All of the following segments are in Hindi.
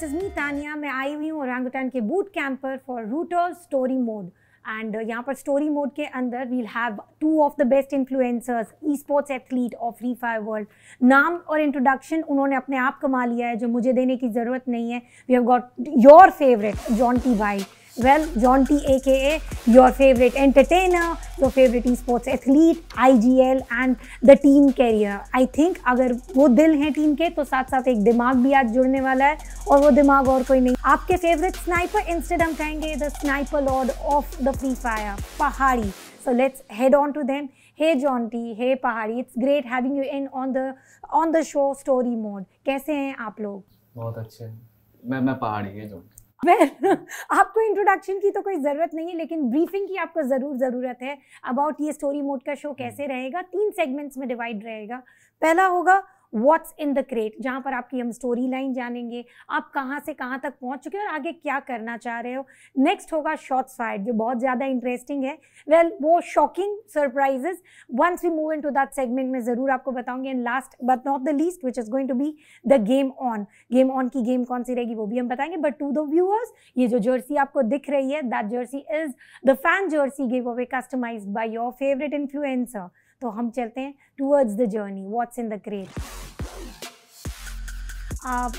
दिस इज मी तानिया मैं आई हुई हूँ ओरंगुटान के boot camper for root of story mode and यहाँ पर स्टोरी मोड के अंदर we'll have two of the best influencers esports athlete of Free Fire world नाम और इंट्रोडक्शन उन्होंने अपने आप कमा लिया है जो मुझे देने की ज़रूरत नहीं है we have got your favourite Jonty भाई well John A K A your favourite entertainer your favourite esports athlete I G L and the team carrier I think अगर वो दिल हैं टीम के तो साथ साथ एक दिमाग भी आज जुड़ने वाला है और वो दिमाग और कोई नहीं आपके फेवरेट स्नाइपर इंस्टेड हम कहेंगे the sniper lord of the Free Fire Pahadi so let's head on to them hey John hey Pahadi it's great having you in on the on the show story mode कैसे हैं आप लोग बहुत अच्छे मैं मैं पहाड़ी है जॉन well, आपको इंट्रोडक्शन की तो कोई ज़रूरत नहीं है लेकिन ब्रीफिंग की आपको ज़रूर ज़रूरत है अबाउट ये स्टोरी मोड का शो हम्म। कैसे रहेगा तीन सेगमेंट्स में डिवाइड रहेगा पहला होगा व्हाट्स इन द क्रेट जहाँ पर आपकी हम स्टोरी लाइन जानेंगे आप कहाँ से कहाँ तक पहुँच चुके हैं और आगे क्या करना चाह रहे हो नेक्स्ट होगा शॉर्ट्स फायर जो बहुत ज़्यादा इंटरेस्टिंग है वेल well, वो shocking surprises once we move in to that segment में ज़रूर आपको बताऊंगी and last but not the least which is going to be the game on game on की गेम कौन सी रहेगी वो भी हम बताएंगे बट टू द व्यूअर्स ये जो जर्सी आपको दिख रही है that jersey is the fan jersey give away customize by your favourite influencer तो हम चलते हैं towards the journey what's in the crate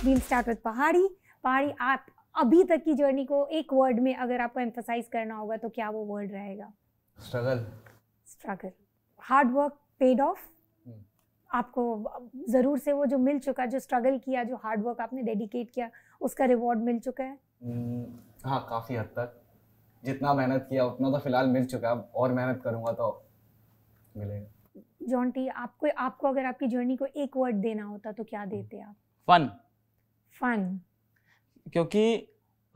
we'll start with Pahadi Pahadi आप अभी तक की जर्नी को एक वर्ड में अगर आपको एम्फोसाइज करना होगा तो क्या वो वर्ड रहेगा struggle struggle hard work paid off आपको ज़रूर से वो जो मिल चुका जो स्ट्रगल किया जो हार्ड वर्क आपने डेडिकेट किया उसका रिवॉर्ड मिल चुका है hmm, हाँ काफ़ी हद तक जितना मेहनत किया उतना तो फिलहाल मिल चुका है और मेहनत करूंगा तो मिलेगा जॉन्टी आपको आपको अगर आपकी जर्नी को एक वर्ड देना होता तो क्या देते आप फन फन क्योंकि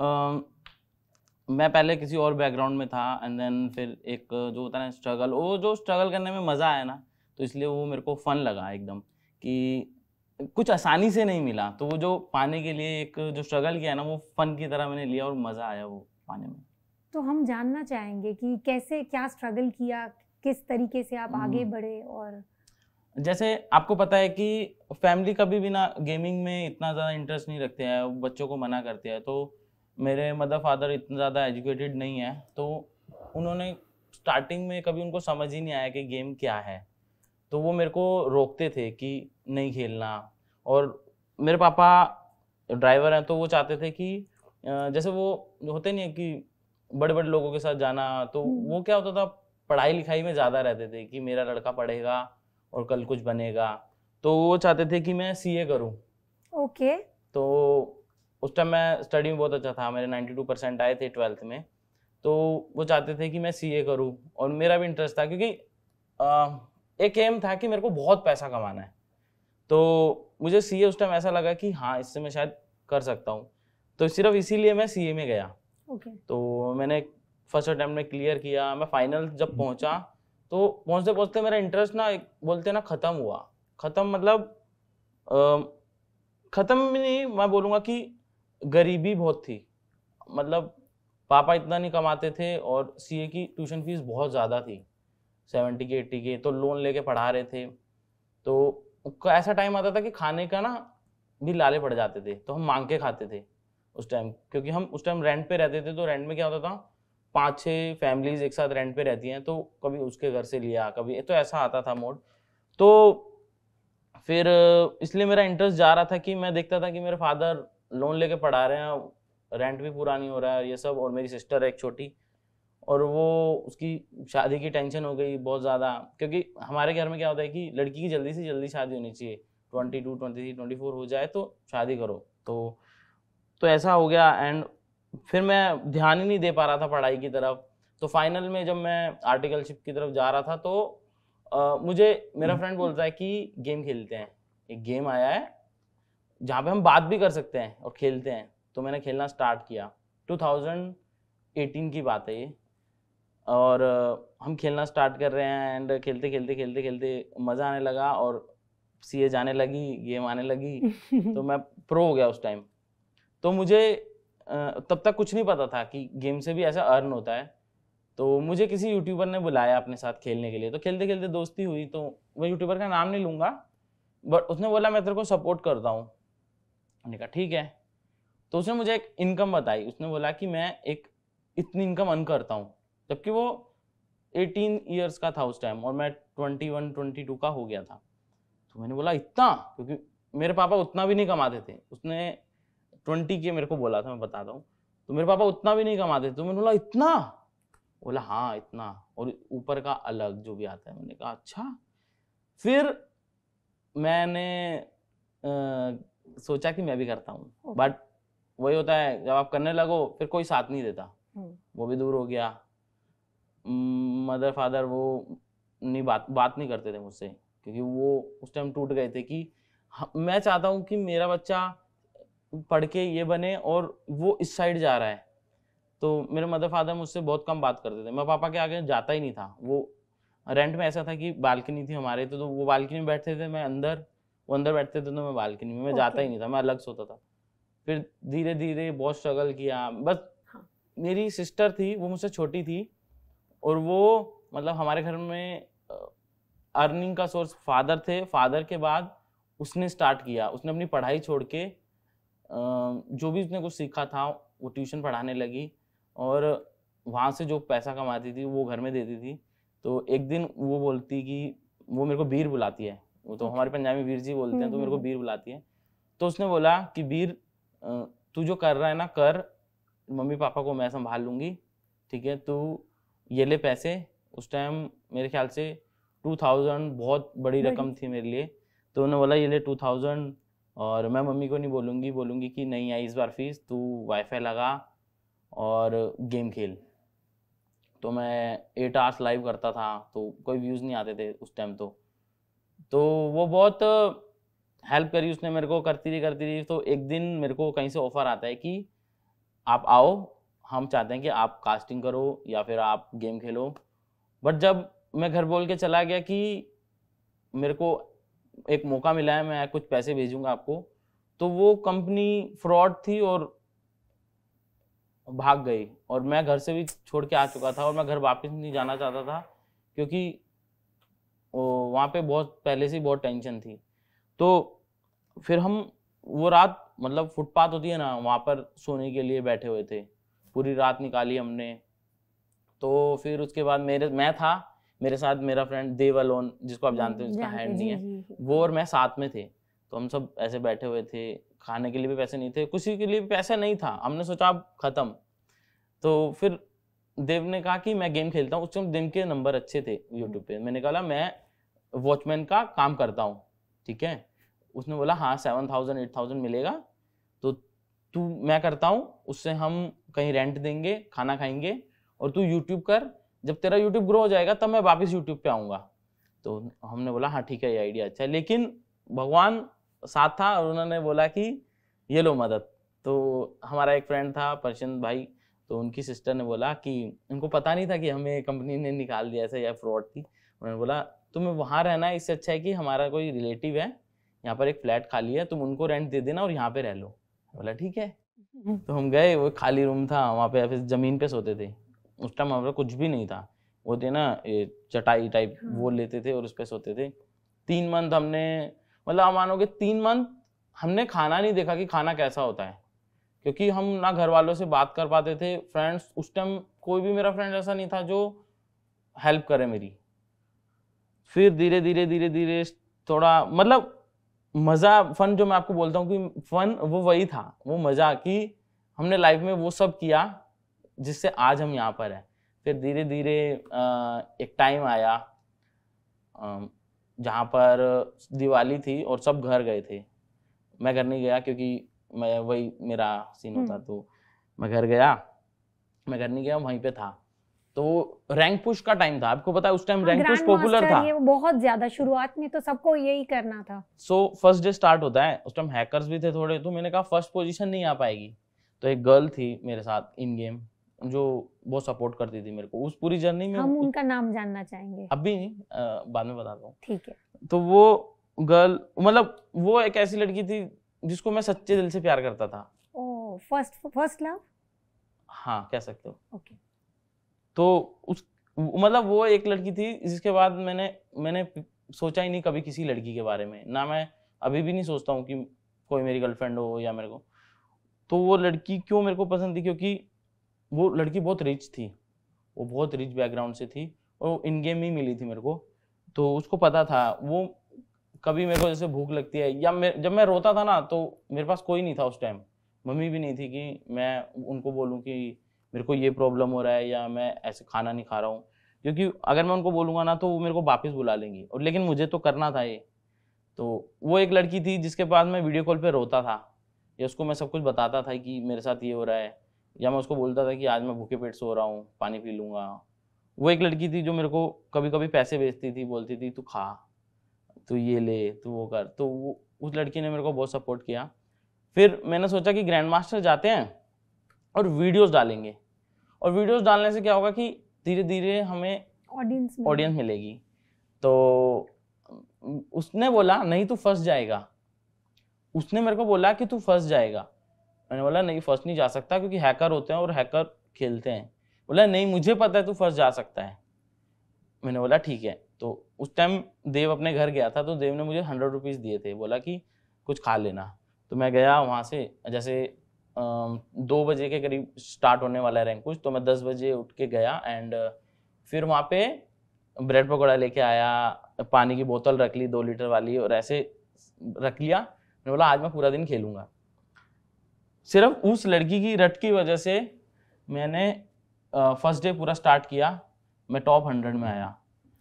आ, मैं पहले किसी और बैकग्राउंड में था एंड देन फिर एक जो होता है ना स्ट्रगल वो जो स्ट्रगल करने में मज़ा आया ना तो इसलिए वो मेरे को फ़न लगा एकदम कि कुछ आसानी से नहीं मिला तो वो जो पाने के लिए एक जो स्ट्रगल किया ना वो फन की तरह मैंने लिया और मज़ा आया वो पाने में तो हम जानना चाहेंगे कि कैसे क्या स्ट्रगल किया किस तरीके से आप आगे हम्म। बढ़े और जैसे आपको पता है कि फैमिली कभी भी ना गेमिंग में इतना ज़्यादा इंटरेस्ट नहीं रखते हैं बच्चों को मना करते हैं तो मेरे मदर फादर इतना ज़्यादा एजुकेटेड नहीं है तो उन्होंने स्टार्टिंग में कभी उनको समझ ही नहीं आया कि गेम क्या है तो वो मेरे को रोकते थे कि नहीं खेलना और मेरे पापा ड्राइवर हैं तो वो चाहते थे कि जैसे वो होते नहीं है कि बड़े बड़े लोगों के साथ जाना तो हम्म। वो क्या होता था पढ़ाई लिखाई में ज़्यादा रहते थे कि मेरा लड़का पढ़ेगा और कल कुछ बनेगा तो वो चाहते थे कि मैं सी ए करूँ ओके तो उस टाइम मैं स्टडी में बहुत अच्छा था मेरे नाइन्टी टू परसेंट आए थे ट्वेल्थ में तो वो चाहते थे कि मैं सी ए करूँ और मेरा भी इंटरेस्ट था क्योंकि आ, एक एम था कि मेरे को बहुत पैसा कमाना है तो मुझे सी ए उस टाइम ऐसा लगा कि हाँ इससे मैं शायद कर सकता हूँ तो सिर्फ इसीलिए मैं सी ए में गया okay. तो मैंने फर्स्ट अटैम्प्ट में क्लियर किया मैं फाइनल जब हम्म। पहुंचा तो पहुंचते पहुंचते मेरा इंटरेस्ट ना एक बोलते ना ख़त्म हुआ ख़त्म मतलब ख़त्म भी नहीं मैं बोलूँगा कि गरीबी बहुत थी मतलब पापा इतना नहीं कमाते थे और ए की ट्यूशन फीस बहुत ज़्यादा थी सेवेंटी के एट्टी के तो लोन लेके पढ़ा रहे थे तो ऐसा टाइम आता था कि खाने का ना भी लाले पड़ जाते थे तो हम मांग के खाते थे उस टाइम क्योंकि हम उस टाइम रेंट पे रहते थे तो रेंट में क्या होता था पाँच छः फैमिलीज एक साथ रेंट पे रहती हैं तो कभी उसके घर से लिया कभी तो ऐसा आता था मोड तो फिर इसलिए मेरा इंटरेस्ट जा रहा था कि मैं देखता था कि मेरे फादर लोन लेके पढ़ा रहे हैं रेंट भी पूरा नहीं हो रहा है ये सब और मेरी सिस्टर है एक छोटी और वो उसकी शादी की टेंशन हो गई बहुत ज़्यादा क्योंकि हमारे घर में क्या होता है कि लड़की की जल्दी से जल्दी शादी होनी चाहिए twenty two twenty three twenty four हो जाए तो शादी करो तो तो ऐसा हो गया एंड फिर मैं ध्यान ही नहीं दे पा रहा था पढ़ाई की तरफ तो फाइनल में जब मैं आर्टिकलशिप की तरफ जा रहा था तो आ, मुझे मेरा फ्रेंड हम्म। बोलता है कि गेम खेलते हैं एक गेम आया है जहाँ पे हम बात भी कर सकते हैं और खेलते हैं तो मैंने खेलना स्टार्ट किया 2018 की बात है ये और हम खेलना स्टार्ट कर रहे हैं एंड खेलते खेलते खेलते खेलते मज़ा आने लगा और सी ए जाने लगी गेम आने लगी तो मैं प्रो हो गया उस टाइम तो मुझे तब तक कुछ नहीं पता था कि गेम से भी ऐसा अर्न होता है तो मुझे किसी यूट्यूबर ने बुलाया अपने साथ खेलने के लिए तो खेलते खेलते दोस्ती हुई तो मैं यूट्यूबर का नाम नहीं लूँगा बट उसने बोला मैं तेरे को सपोर्ट करता हूँ मैंने कहा ठीक है तो उसने मुझे एक इनकम बताई उसने बोला कि मैं एक इतनी इनकम अर्न करता हूँ जबकि वो 18 ईयर्स का था उस टाइम और मैं 21 22 का हो गया था तो मैंने बोला इतना क्योंकि मेरे पापा उतना भी नहीं कमाते थे उसने ट्वेंटी के मेरे को बोला था मैं बताता हूँ तो मेरे पापा उतना भी नहीं कमाते तो मैंने बोला इतना बोला हाँ इतना और ऊपर का अलग जो भी आता है मैंने कहा अच्छा फिर मैंने आ, सोचा कि मैं भी करता हूँ बट वही होता है जब आप करने लगो फिर कोई साथ नहीं देता हम्म। वो भी दूर हो गया मदर फादर वो नहीं बात बात नहीं करते थे मुझसे क्योंकि वो उस टाइम टूट गए थे कि मैं चाहता हूँ कि मेरा बच्चा पढ़ के ये बने और वो इस साइड जा रहा है तो मेरे मदर फादर मुझसे बहुत कम बात करते थे मैं पापा के आगे जाता ही नहीं था वो रेंट में ऐसा था कि बालकनी थी हमारे तो, तो वो बालकनी में बैठते थे मैं अंदर वो अंदर बैठते थे तो मैं बालकनी में मैं जाता ही नहीं था मैं अलग सोता था फिर धीरे धीरे बहुत स्ट्रगल किया बस हाँ। मेरी सिस्टर थी वो मुझसे छोटी थी और वो मतलब हमारे घर में अर्निंग का सोर्स फादर थे फादर के बाद उसने स्टार्ट किया उसने अपनी पढ़ाई छोड़ के जो भी उसने कुछ सीखा था वो ट्यूशन पढ़ाने लगी और वहाँ से जो पैसा कमाती थी वो घर में देती थी तो एक दिन वो बोलती कि वो मेरे को बीर बुलाती है वो तो अच्छा। हमारे पंजाबी वीर जी बोलते हैं तो मेरे को हम्म, बीर हम्म। बुलाती है तो उसने बोला कि बीर तू जो कर रहा है ना कर मम्मी पापा को मैं संभाल लूँगी ठीक है तू ये ले पैसे उस टाइम मेरे ख्याल से टू थाउजेंड बहुत बड़ी रकम थी मेरे लिए तो उन्होंने बोला ये ले टू थाउजेंड और मैं मम्मी को नहीं बोलूँगी बोलूँगी कि नहीं आई इस बार फीस तू वाईफाई लगा और गेम खेल तो मैं एट आवर्स लाइव करता था तो कोई व्यूज़ नहीं आते थे उस टाइम तो तो वो बहुत हेल्प करी उसने मेरे को करती रही करती रही तो एक दिन मेरे को कहीं से ऑफ़र आता है कि आप आओ हम चाहते हैं कि आप कास्टिंग करो या फिर आप गेम खेलो बट जब मैं घर बोल के चला गया कि मेरे को एक मौका मिला है मैं कुछ पैसे भेजूंगा आपको तो वो कंपनी फ्रॉड थी और भाग गई और मैं घर से भी छोड़ के आ चुका था और मैं घर वापस नहीं जाना चाहता था क्योंकि वहाँ पे बहुत पहले से बहुत टेंशन थी तो फिर हम वो रात मतलब फुटपाथ होती है ना वहाँ पर सोने के लिए बैठे हुए थे पूरी रात निकाली हमने तो फिर उसके बाद मेरे मैं था मेरे साथ मेरा फ्रेंड देव अलोन जिसको आप जानते हो उसका हैंड नहीं है वो और मैं साथ में थे तो हम सब ऐसे बैठे हुए थे खाने के लिए भी पैसे नहीं थे किसी के लिए भी पैसा नहीं था हमने सोचा अब खत्म तो फिर देव ने कहा कि मैं गेम खेलता हूँ उस समय दिन के नंबर अच्छे थे यूट्यूब पे मैंने कहा मैं वॉचमैन का काम करता हूँ ठीक है उसने बोला हाँ सेवन थाउजेंड एट थाउजेंड मिलेगा तो तू मैं करता हूँ उससे हम कहीं रेंट देंगे खाना खाएंगे और तू यूट्यूब कर जब तेरा यूट्यूब ग्रो हो जाएगा तब मैं वापस यूट्यूब पे आऊँगा तो हमने बोला हाँ ठीक है ये आइडिया अच्छा है लेकिन भगवान साथ था और उन्होंने बोला कि ये लो मदद तो हमारा एक फ्रेंड था प्रचंद भाई तो उनकी सिस्टर ने बोला कि उनको पता नहीं था कि हमें कंपनी ने निकाल दिया ऐसा या फ्रॉड थी उन्होंने बोला तुम्हें वहाँ रहना है इससे अच्छा है कि हमारा कोई रिलेटिव है यहाँ पर एक फ्लैट खाली है तुम उनको रेंट दे देना और यहाँ पे रह लो बोला ठीक है हम्म। तो हम गए वो खाली रूम था वहाँ पे फिर जमीन पे सोते थे उस टाइम हमारा कुछ भी नहीं था वो थे ना चटाई टाइप हाँ। वो लेते थे और उस पर सोते थे तीन मंथ हमने मतलब हम मानोगे तीन मंथ हमने खाना नहीं देखा कि खाना कैसा होता है क्योंकि हम ना घर वालों से बात कर पाते थे फ्रेंड्स उस टाइम कोई भी मेरा फ्रेंड ऐसा नहीं था जो हेल्प करे मेरी फिर धीरे धीरे धीरे धीरे थोड़ा मतलब मज़ा फन जो मैं आपको बोलता हूँ कि फन वो वही था वो मज़ा कि हमने लाइफ में वो सब किया जिससे आज हम यहाँ पर हैं फिर धीरे धीरे एक टाइम आया जहाँ पर दिवाली थी और सब घर गए थे मैं घर नहीं गया क्योंकि मैं वही मेरा सीन होता हम्म। तो मैं घर गया मैं घर नहीं गया वहीं पे था तो रैंक पुश का टाइम था आपको पता है उस टाइम रैंक पुश पॉपुलर था ये बहुत ज्यादा शुरुआत में तो सबको यही करना था सो फर्स्ट डे स्टार्ट होता है उस टाइम हैकर्स भी थे थोड़े तो मैंने कहा फर्स्ट पोजीशन नहीं आ पाएगी तो एक गर्ल थी मेरे साथ इन गेम जो वो सपोर्ट करती थी मेरे को उस पूरी जर्नी में हम उनका नाम जानना चाहेंगे अभी नहीं बाद में बताता हूँ ठीक है तो वो गर्ल मतलब वो एक ऐसी लड़की थी जिसको मैं सच्चे दिल से प्यार करता था ओ फर्स्ट फर्स्ट लव हाँ कह सकते हो ओके तो उस मतलब वो एक लड़की थी जिसके बाद मैंने मैंने सोचा ही नहीं कभी किसी लड़की के बारे में ना मैं अभी भी नहीं सोचता हूँ कि कोई मेरी गर्लफ्रेंड हो या मेरे को तो वो लड़की क्यों मेरे को पसंद थी क्योंकि वो लड़की बहुत रिच थी वो बहुत रिच बैकग्राउंड से थी और इन गेम ही मिली थी मेरे को तो उसको पता था वो कभी मेरे को जैसे भूख लगती है या मैं जब मैं रोता था ना तो मेरे पास कोई नहीं था उस टाइम मम्मी भी नहीं थी कि मैं उनको बोलूँ कि मेरे को ये प्रॉब्लम हो रहा है या मैं ऐसे खाना नहीं खा रहा हूँ क्योंकि अगर मैं उनको बोलूँगा ना तो वो मेरे को वापस बुला लेंगी और लेकिन मुझे तो करना था ये तो वो एक लड़की थी जिसके पास मैं वीडियो कॉल पर रोता था या उसको मैं सब कुछ बताता था कि मेरे साथ ये हो रहा है या मैं उसको बोलता था कि आज मैं भूखे पेट सो रहा हूँ पानी पी लूँगा वो एक लड़की थी जो मेरे को कभी कभी पैसे भेजती थी बोलती थी तू खा तू ये ले तू वो कर तो वो उस लड़की ने मेरे को बहुत सपोर्ट किया फिर मैंने सोचा कि ग्रैंड मास्टर जाते हैं और वीडियोस डालेंगे और वीडियोस डालने से क्या होगा कि धीरे धीरे हमें ऑडियंस ऑडियंस मिलेगी तो उसने बोला नहीं तू फंस जाएगा उसने मेरे को बोला कि तू फंस जाएगा मैंने बोला नहीं फर्स्ट नहीं जा सकता क्योंकि हैकर होते हैं और हैकर खेलते हैं बोला नहीं मुझे पता है तू फर्स्ट जा सकता है मैंने बोला ठीक है तो उस टाइम देव अपने घर गया था तो देव ने मुझे हंड्रेड रुपीज़ दिए थे बोला कि कुछ खा लेना तो मैं गया वहाँ से जैसे दो बजे के करीब स्टार्ट होने वाला है रैंक कुछ तो मैं दस बजे उठ के गया एंड फिर वहाँ पे ब्रेड पकौड़ा लेके आया पानी की बोतल रख ली दो लीटर वाली और ऐसे रख लिया मैंने बोला आज मैं पूरा दिन खेलूँगा सिर्फ उस लड़की की रट की वजह से मैंने फर्स्ट डे पूरा स्टार्ट किया मैं टॉप हंड्रेड में आया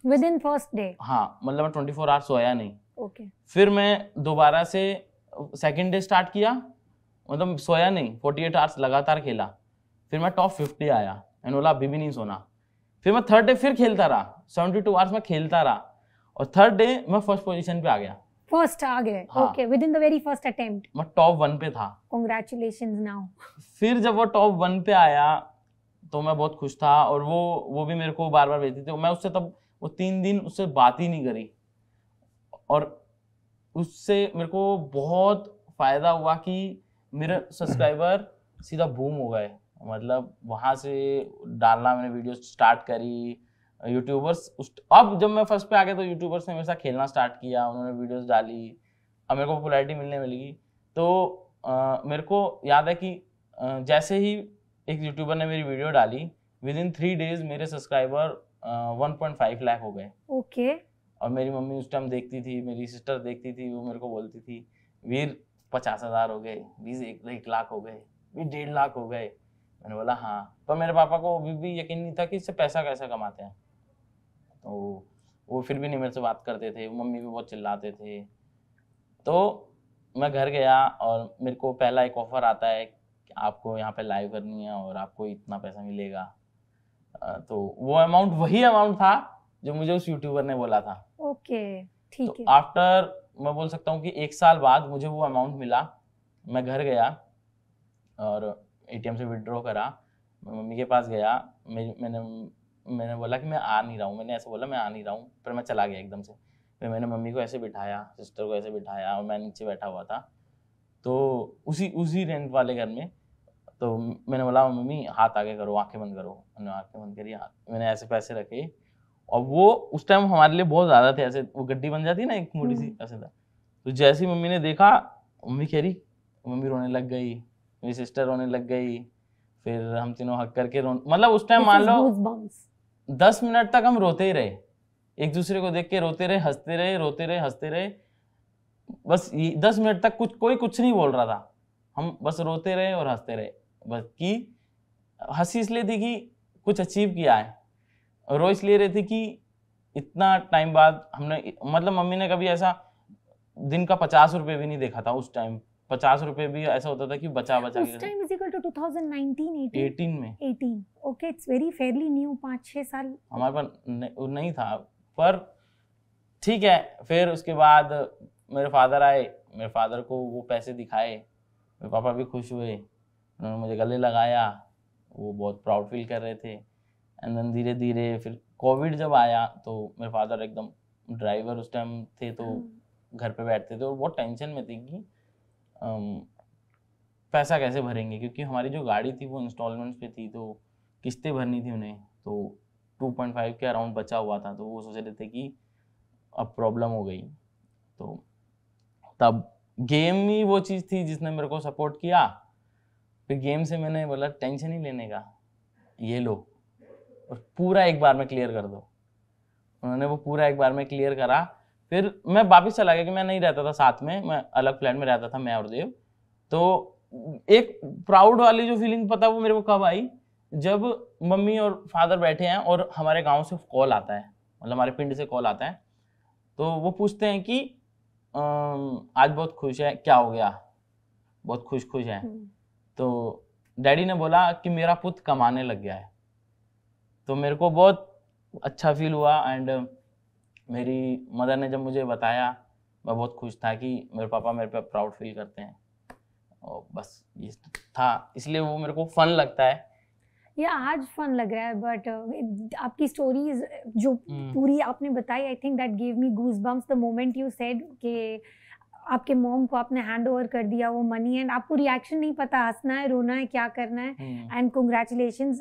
विद इन फर्स्ट डे हाँ मतलब मैं ट्वेंटी फोर आवर्स सोया नहीं ओके okay. फिर मैं दोबारा से सेकेंड डे स्टार्ट किया मतलब सोया नहीं फोर्टी एट आवर्स लगातार खेला फिर मैं टॉप फिफ्टी आया एंड बोला अभी भी नहीं सोना फिर मैं थर्ड डे फिर खेलता रहा सेवेंटी टू आवर्स में खेलता रहा और थर्ड डे मैं फर्स्ट पोजिशन पर आ गया फर्स्ट आ गए okay within the very first attempt मैं टॉप वन पे था कांग्रेचुलेशंस नाउ फिर जब वो टॉप वन पे आया तो मैं बहुत खुश था और वो वो भी मेरे को बार बार भेजती थी मैं उससे तब वो तीन दिन उससे बात ही नहीं करी और उससे मेरे को बहुत फ़ायदा हुआ कि मेरे सब्सक्राइबर सीधा बूम हो गए मतलब वहां से डालना मैंने वीडियो स्टार्ट करी यूट्यूबर्स उस अब जब मैं फर्स्ट पे आ गया तो यूट्यूबर्स ने मेरे साथ खेलना स्टार्ट किया उन्होंने वीडियोस डाली अब मेरे को पॉपुलैरिटी मिलने मिली तो आ, मेरे को याद है कि आ, जैसे ही एक यूट्यूबर ने मेरी वीडियो डाली विद इन थ्री डेज मेरे subscriber one point five lakh हो गए ओके okay. और मेरी मम्मी उस टाइम देखती थी मेरी सिस्टर देखती थी वो मेरे को बोलती थी वीर पचास हज़ार हो गए बीस एक, एक लाख हो गए बीस डेढ़ लाख हो गए मैंने बोला हाँ पर तो मेरे पापा को अभी भी यकीन नहीं था कि इससे पैसा कैसे कमाते हैं तो वो फिर भी नहीं मेरे से बात करते थे मम्मी भी बहुत चिल्लाते थे तो मैं घर गया और मेरे को पहला एक ऑफ़र आता है कि आपको यहाँ पे लाइव करनी है और आपको इतना पैसा मिलेगा तो वो अमाउंट वही अमाउंट था जो मुझे उस यूट्यूबर ने बोला था ओके ठीक तो है आफ्टर मैं बोल सकता हूँ कि एक साल बाद मुझे वो अमाउंट मिला मैं घर गया और एटीएम से विड्रॉ करा मम्मी के पास गया मैंने मैंने बोला कि मैं आ नहीं रहा हूँ मैंने ऐसे बोला मैं आ नहीं रहा हूँ फिर मैं चला गया एकदम से फिर मैंने मम्मी को ऐसे बिठाया सिस्टर को ऐसे बिठाया और मैं नीचे बैठा हुआ था तो उसी उसी रेंट वाले घर में तो मैंने बोला मम्मी हाथ आगे करो आंखें बंद करो मैंने आंखें बंद करी हाथ मैंने ऐसे पैसे रखे और वो उस टाइम हमारे लिए बहुत ज़्यादा थे ऐसे वो गड्डी बन जाती ना एक मोटी सी हम्म। ऐसे था तो जैसे ही मम्मी ने देखा मम्मी कह रही मम्मी रोने लग गई मेरी सिस्टर रोने लग गई फिर हम तीनों हक करके रोने मतलब उस टाइम मान लो दस मिनट तक हम रोते ही रहे एक दूसरे को देख के रोते रहे हंसते रहे रोते रहे हंसते रहे बस दस मिनट तक कुछ कोई कुछ नहीं बोल रहा था हम बस रोते रहे और हंसते रहे बस कि हंसी इसलिए थी कि कुछ अचीव किया है रो इसलिए रहे थे कि इतना टाइम बाद हमने मतलब मम्मी ने कभी ऐसा दिन का पचास रुपये भी नहीं देखा था उस टाइम पचास रुपये भी ऐसा होता था कि बचा बचा उस टाइम 2019 18 में 18 okay it's very fairly new पाँच छः साल हमारे पास नहीं, नहीं था पर ठीक है फिर उसके बाद मेरे फादर आए मेरे फादर को वो पैसे दिखाए मेरे पापा भी खुश हुए उन्होंने मुझे गले लगाया वो बहुत प्राउड फील कर रहे थे एंड देन धीरे धीरे फिर कोविड जब आया तो मेरे फादर एकदम ड्राइवर उस टाइम थे तो हम्म। घर पे बैठते थे और बहुत टेंशन में थे कि um, पैसा कैसे भरेंगे क्योंकि हमारी जो गाड़ी थी वो इंस्टॉलमेंट्स पे थी तो किस्तें भरनी थी उन्हें तो 2.5 के अराउंड बचा हुआ था तो वो सोच रहे थे कि अब प्रॉब्लम हो गई तो तब गेम ही वो चीज़ थी जिसने मेरे को सपोर्ट किया फिर गेम से मैंने बोला टेंशन ही लेने का ये लो और पूरा एक बार में क्लियर कर दो उन्होंने वो पूरा एक बार में क्लियर करा फिर मैं वापस चला गया कि मैं नहीं रहता था साथ में मैं अलग फ्लैट में रहता था मैं और देव तो एक प्राउड वाली जो फीलिंग पता वो मेरे को कब आई जब मम्मी और फादर बैठे हैं और हमारे गांव से कॉल आता है मतलब हमारे पिंड से कॉल आता है तो वो पूछते हैं कि आज बहुत खुश है क्या हो गया बहुत खुश खुश है हम्म। तो डैडी ने बोला कि मेरा पुत कमाने लग गया है तो मेरे को बहुत अच्छा फील हुआ एंड मेरी मदर ने जब मुझे बताया मैं बहुत खुश था कि मेरे पापा मेरे पे प्राउड फील करते हैं और बस ये था इसलिए वो मेरे को फन लगता है या आज फन लग रहा है बट uh, आपकी स्टोरीज जो हम्म। पूरी आपने बताई I think that give me goosebumps the moment you said के आपके मॉम को आपने हैंड ओवर कर दिया वो मनी एंड आपको रिएक्शन नहीं पता हंसना है रोना है क्या करना है and congratulation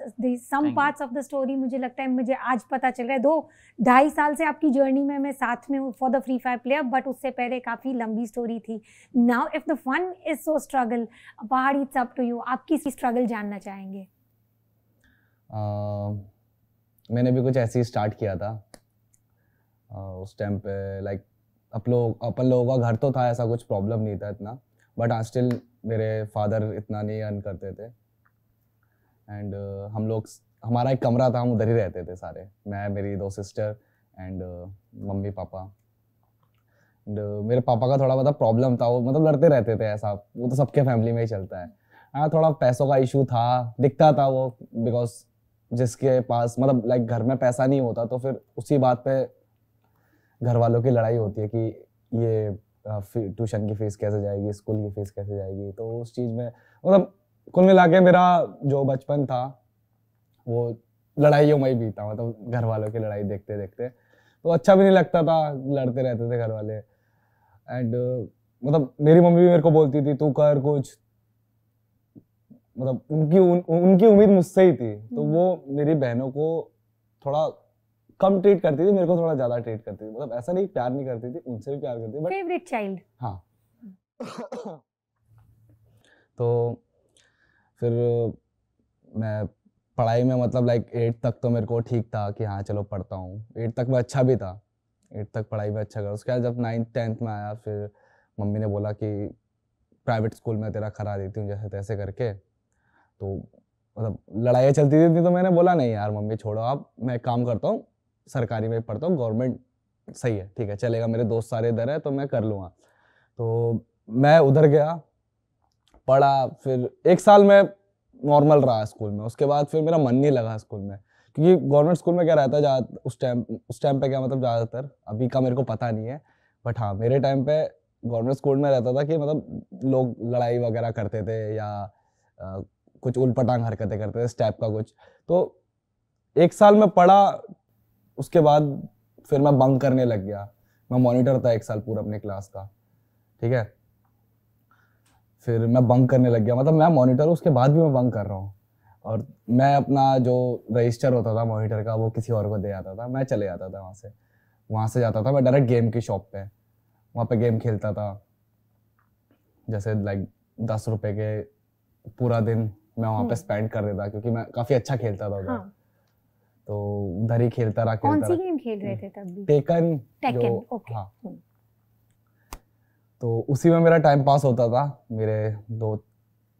some parts of the story मुझे लगता है मुझे आज पता चल रहा है दो ढाई साल से आपकी जर्नी में मैं साथ में हूँ for the Free Fire player but उससे पहले काफ़ी लंबी स्टोरी थी now if the fun is so struggle बाहर इट्स अप टू यू आप किस स्ट्रगल जानना चाहेंगे uh, मैंने भी कुछ ऐसे ही स्टार्ट किया था uh, उस टाइम पे लाइक like, अप लोग अपन लोगों का घर तो था ऐसा कुछ प्रॉब्लम नहीं था इतना बट आज स्टिल मेरे फादर इतना नहीं अर्न करते थे एंड uh, हम लोग हमारा एक कमरा था हम उधर ही रहते थे सारे मैं मेरी दो सिस्टर एंड uh, मम्मी पापा एंड uh, मेरे पापा का थोड़ा मतलब प्रॉब्लम था वो मतलब लड़ते रहते थे ऐसा वो तो सबके फैमिली में ही चलता है हाँ थोड़ा पैसों का इशू था दिखता था वो बिकॉज जिसके पास मतलब लाइक घर में पैसा नहीं होता तो फिर उसी बात पे घर वालों की लड़ाई होती है कि ये ट्यूशन की फीस कैसे जाएगी स्कूल की फीस कैसे जाएगी तो उस चीज़ में मतलब कुल मिला के मेरा जो बचपन था वो लड़ाइयों में ही बीता मतलब घर वालों की लड़ाई देखते देखते तो अच्छा भी नहीं लगता था लड़ते रहते थे घर वाले एंड मतलब मेरी मम्मी भी मेरे को बोलती थी तू कर कुछ मतलब उनकी उन, उनकी उम्मीद मुझसे ही थी तो हम्म। वो मेरी बहनों को थोड़ा कम ट्रीट करती थी मेरे को थोड़ा ज्यादा ट्रीट करती थी मतलब ऐसा नहीं प्यार नहीं करती थी उनसे भी प्यार करती थी फेवरेट चाइल्ड हाँ तो फिर मैं पढ़ाई में मतलब लाइक एट तक तो मेरे को ठीक था कि हाँ चलो पढ़ता हूँ एट तक मैं अच्छा भी था एट तक पढ़ाई में अच्छा करा उसके बाद जब नाइन्थ टेंथ में आया फिर मम्मी ने बोला कि प्राइवेट स्कूल में तेरा करा देती हूँ जैसे तैसे करके तो मतलब लड़ाइयाँ चलती थी तो मैंने बोला नहीं यार मम्मी छोड़ो आप मैं काम करता हूँ सरकारी में पढ़ता हूँ गवर्नमेंट सही है ठीक है चलेगा मेरे दोस्त सारे इधर है तो मैं कर लूँगा तो मैं उधर गया पढ़ा फिर एक साल मैं नॉर्मल रहा स्कूल में उसके बाद फिर मेरा मन नहीं लगा स्कूल में क्योंकि गवर्नमेंट स्कूल में क्या रहता है उस टाइम उस टाइम पे क्या मतलब ज़्यादातर अभी का मेरे को पता नहीं है बट हाँ मेरे टाइम पे गवर्नमेंट स्कूल में रहता था कि मतलब लोग लड़ाई वगैरह करते थे या आ, कुछ उलपटांग हरकतें करते थे स्टेप का कुछ तो एक साल में पढ़ा उसके बाद फिर मैं बंक करने लग गया मैं मॉनिटर था एक साल पूरा अपने क्लास का ठीक है फिर मैं बंक करने लग गया मतलब मैं मॉनिटर हूँ उसके बाद भी मैं बंक कर रहा हूँ और मैं अपना जो रजिस्टर होता था मॉनिटर का वो किसी और को दे आता था मैं चले जाता था वहाँ से वहाँ से जाता था मैं डायरेक्ट गेम की शॉप पे वहाँ पे गेम खेलता था जैसे लाइक दस रुपये के पूरा दिन मैं वहाँ पे स्पेंड हम्म। कर देता क्योंकि मैं काफ़ी अच्छा खेलता था उधर हाँ। तो उधर ही खेलता रहा कौन सी गेम खेल रहे थे तब भी टेकन टेकन ओके हाँ। तो उसी में मेरा टाइम पास होता था मेरे दो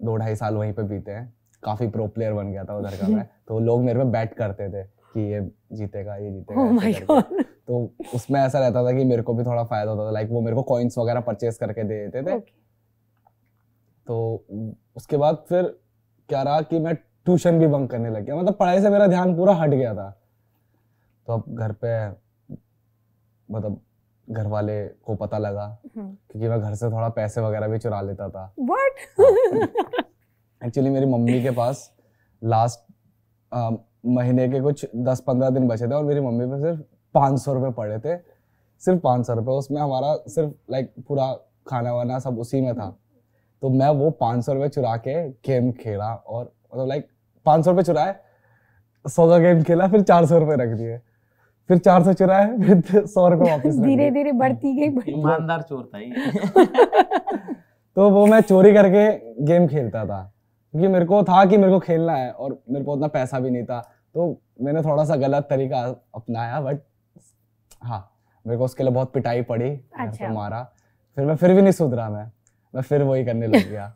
दो ढाई साल वहीं पे बीते हैं काफी प्रो प्लेयर बन गया था उधर का मैं तो लोग मेरे पे बैट करते थे कि ये जीतेगा ये जीतेगा oh तो उसमें ऐसा रहता था कि मेरे को भी थोड़ा फायदा होता था लाइक वो मेरे को कॉइन्स वगैरह परचेज करके दे देते थे okay. तो उसके बाद फिर क्या रहा कि मैं ट्यूशन भी बंक करने लग गया मतलब पढ़ाई से मेरा ध्यान पूरा हट गया था तो अब घर पे मतलब घर वाले को पता लगा हम्म। क्योंकि मैं घर से थोड़ा पैसे वगैरह भी चुरा लेता था व्हाट एक्चुअली मेरी मम्मी के पास लास्ट महीने के कुछ दस पंद्रह दिन बचे थे और मेरी मम्मी पे सिर्फ पाँच सौ रुपये पड़े थे सिर्फ पाँच सौ रुपये उसमें हमारा सिर्फ लाइक पूरा खाना वाना सब उसी में था तो मैं वो पाँच सौ रुपये चुरा के गेम खेला और मतलब लाइक पाँच सौ रुपये चुराए सौ का गेम खेला फिर चार सौ रुपये रख दिए फिर चार सौ चुराए फिर सौ रुपये वापस धीरे धीरे बढ़ती गई ईमानदार चोर था तो वो मैं चोरी करके गेम खेलता था क्योंकि मेरे को था कि मेरे को खेलना है और मेरे को उतना पैसा भी नहीं था तो मैंने थोड़ा सा गलत तरीका अपनाया बट हाँ मेरे को उसके लिए बहुत पिटाई पड़ी अच्छा। तो मारा फिर मैं फिर भी नहीं सुधरा मैं मैं फिर वही करने लग गया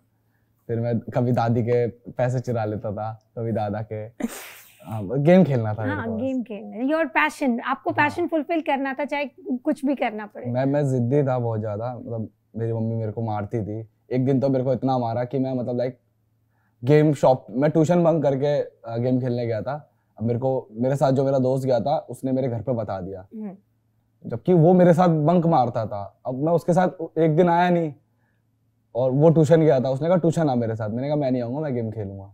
फिर मैं कभी दादी के पैसे चुरा लेता था कभी दादा के हाँ, गेम खेलना था हाँ, गेम खेलना योर पैशन आपको पैशन हाँ. फुलफिल करना था चाहे कुछ भी करना पड़े मैं मैं जिद्दी था बहुत ज्यादा मतलब मेरी मम्मी मेरे को मारती थी एक दिन तो मेरे को इतना मारा कि मैं मतलब लाइक गेम शॉप मैं ट्यूशन बंक करके गेम खेलने गया था मेरे को मेरे साथ जो मेरा दोस्त गया था उसने मेरे घर पे बता दिया हम्म। जबकि वो मेरे साथ बंक मारता था अब मैं उसके साथ एक दिन आया नहीं और वो ट्यूशन गया था उसने कहा ट्यूशन आ मेरे साथ मैंने कहा मैं नहीं आऊँगा मैं गेम खेलूंगा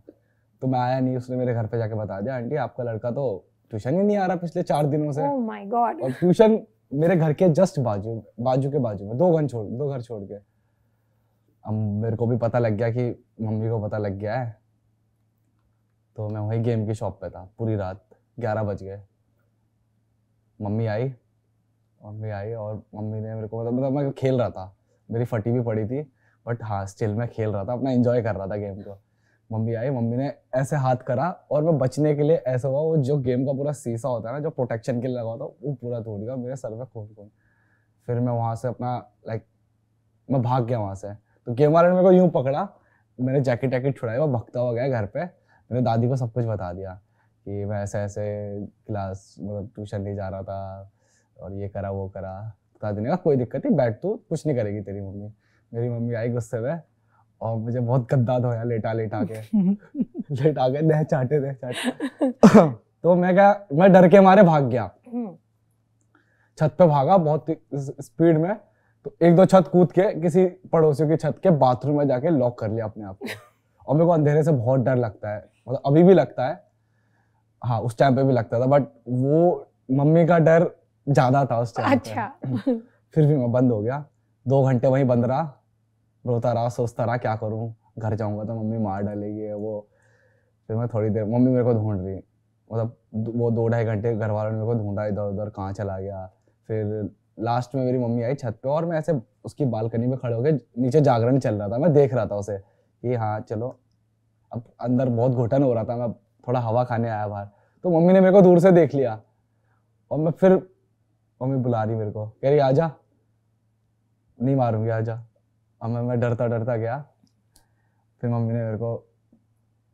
तो मैं आया नहीं उसने मेरे घर पे जाके बता दिया आंटी आपका लड़का तो ट्यूशन ही नहीं आ रहा पिछले चार दिनों से oh my और ट्यूशन मेरे घर के जस्ट बाजू बाजू के बाजू में दो घर छोड़ दो घर छोड़ के अब मेरे को भी पता लग गया कि मम्मी को पता लग गया है तो मैं वही गेम की शॉप पे था पूरी रात ग्यारह बज गए मम्मी आई मम्मी आई और मम्मी ने मेरे को मतलब मतलब मैं खेल रहा था मेरी फटी भी पड़ी थी बट हाँ स्टिल मैं खेल रहा था अपना इंजॉय कर रहा था गेम को मम्मी आई मम्मी ने ऐसे हाथ करा और मैं बचने के लिए ऐसा हुआ वो जो गेम का पूरा सीसा होता है ना जो प्रोटेक्शन के लिए लगा होता वो पूरा टूट गया मेरे सर पे खून खून फिर मैं वहाँ से अपना लाइक मैं भाग गया वहाँ से तो गेम वाले ने मेरे को यूँ पकड़ा मैंने जैकेट वैकेट छुड़ाई वो भगता हुआ गया घर पर मैंने दादी को सब कुछ बता दिया कि मैं ऐसे ऐसे क्लास मतलब ट्यूशन नहीं जा रहा था और ये करा वो करा दादी ने कहा कोई दिक्कत नहीं बैठ तू कुछ नहीं करेगी तेरी मम्मी मेरी मम्मी आई गुस्से में और मुझे बहुत गद्दा धोया लेटा लेटा के लेटा के दह चाटे दह चाटे तो मैं क्या मैं डर के मारे भाग गया हम्म। छत पे भागा बहुत स्पीड में तो एक दो छत कूद के किसी पड़ोसियों की छत के बाथरूम में जाके लॉक कर लिया अपने आप को और मेरे को अंधेरे से बहुत डर लगता है मतलब अभी भी लगता है हाँ उस टाइम पे भी लगता था बट वो मम्मी का डर ज्यादा था उस टाइम अच्छा। फिर भी मैं बंद हो गया दो घंटे वहीं बंद रहा रोता रहा सोचता रहा क्या करूँ घर जाऊँगा तो मम्मी मार डालेगी वो फिर मैं थोड़ी देर मम्मी मेरे को ढूंढ रही मतलब वो दो ढाई घंटे घर वालों ने मेरे को ढूंढा इधर उधर कहाँ चला गया फिर लास्ट में मेरी मम्मी आई छत पे और मैं ऐसे उसकी बालकनी में खड़े होकर नीचे जागरण चल रहा था मैं देख रहा था उसे कि हाँ चलो अब अंदर बहुत घुटन हो रहा था मैं थोड़ा हवा खाने आया बाहर तो मम्मी ने मेरे को दूर से देख लिया और मैं फिर मम्मी बुला रही मेरे को कह रही आ जा नहीं मारूंगी जा अब मैं मैं डरता डरता गया फिर मम्मी ने मेरे को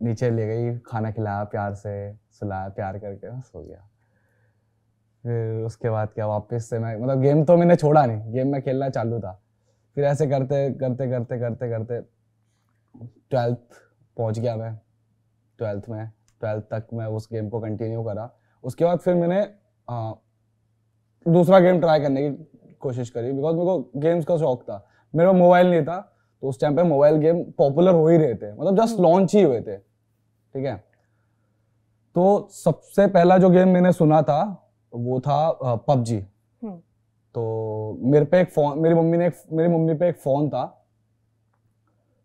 नीचे ले गई खाना खिलाया प्यार से सुलाया प्यार करके बस हो गया फिर उसके बाद क्या वापस से मैं मतलब गेम तो मैंने छोड़ा नहीं गेम में खेलना चालू था फिर ऐसे करते करते करते करते करते ट्वेल्थ पहुंच गया मैं ट्वेल्थ में ट्वेल्थ तक मैं उस गेम को कंटिन्यू करा उसके बाद फिर मैंने आ, दूसरा गेम ट्राई करने की कोशिश करी बिकॉज मेरे को गेम्स का शौक था मेरे पास मोबाइल नहीं था तो उस टाइम पे मोबाइल गेम पॉपुलर हो ही रहे थे मतलब जस्ट हम्म। लॉन्च ही हुए थे ठीक है तो सबसे पहला जो गेम मैंने सुना था वो था पबजी हम्म। तो मेरे पे एक फोन मेरी मम्मी ने एक मेरी मम्मी पे एक फोन था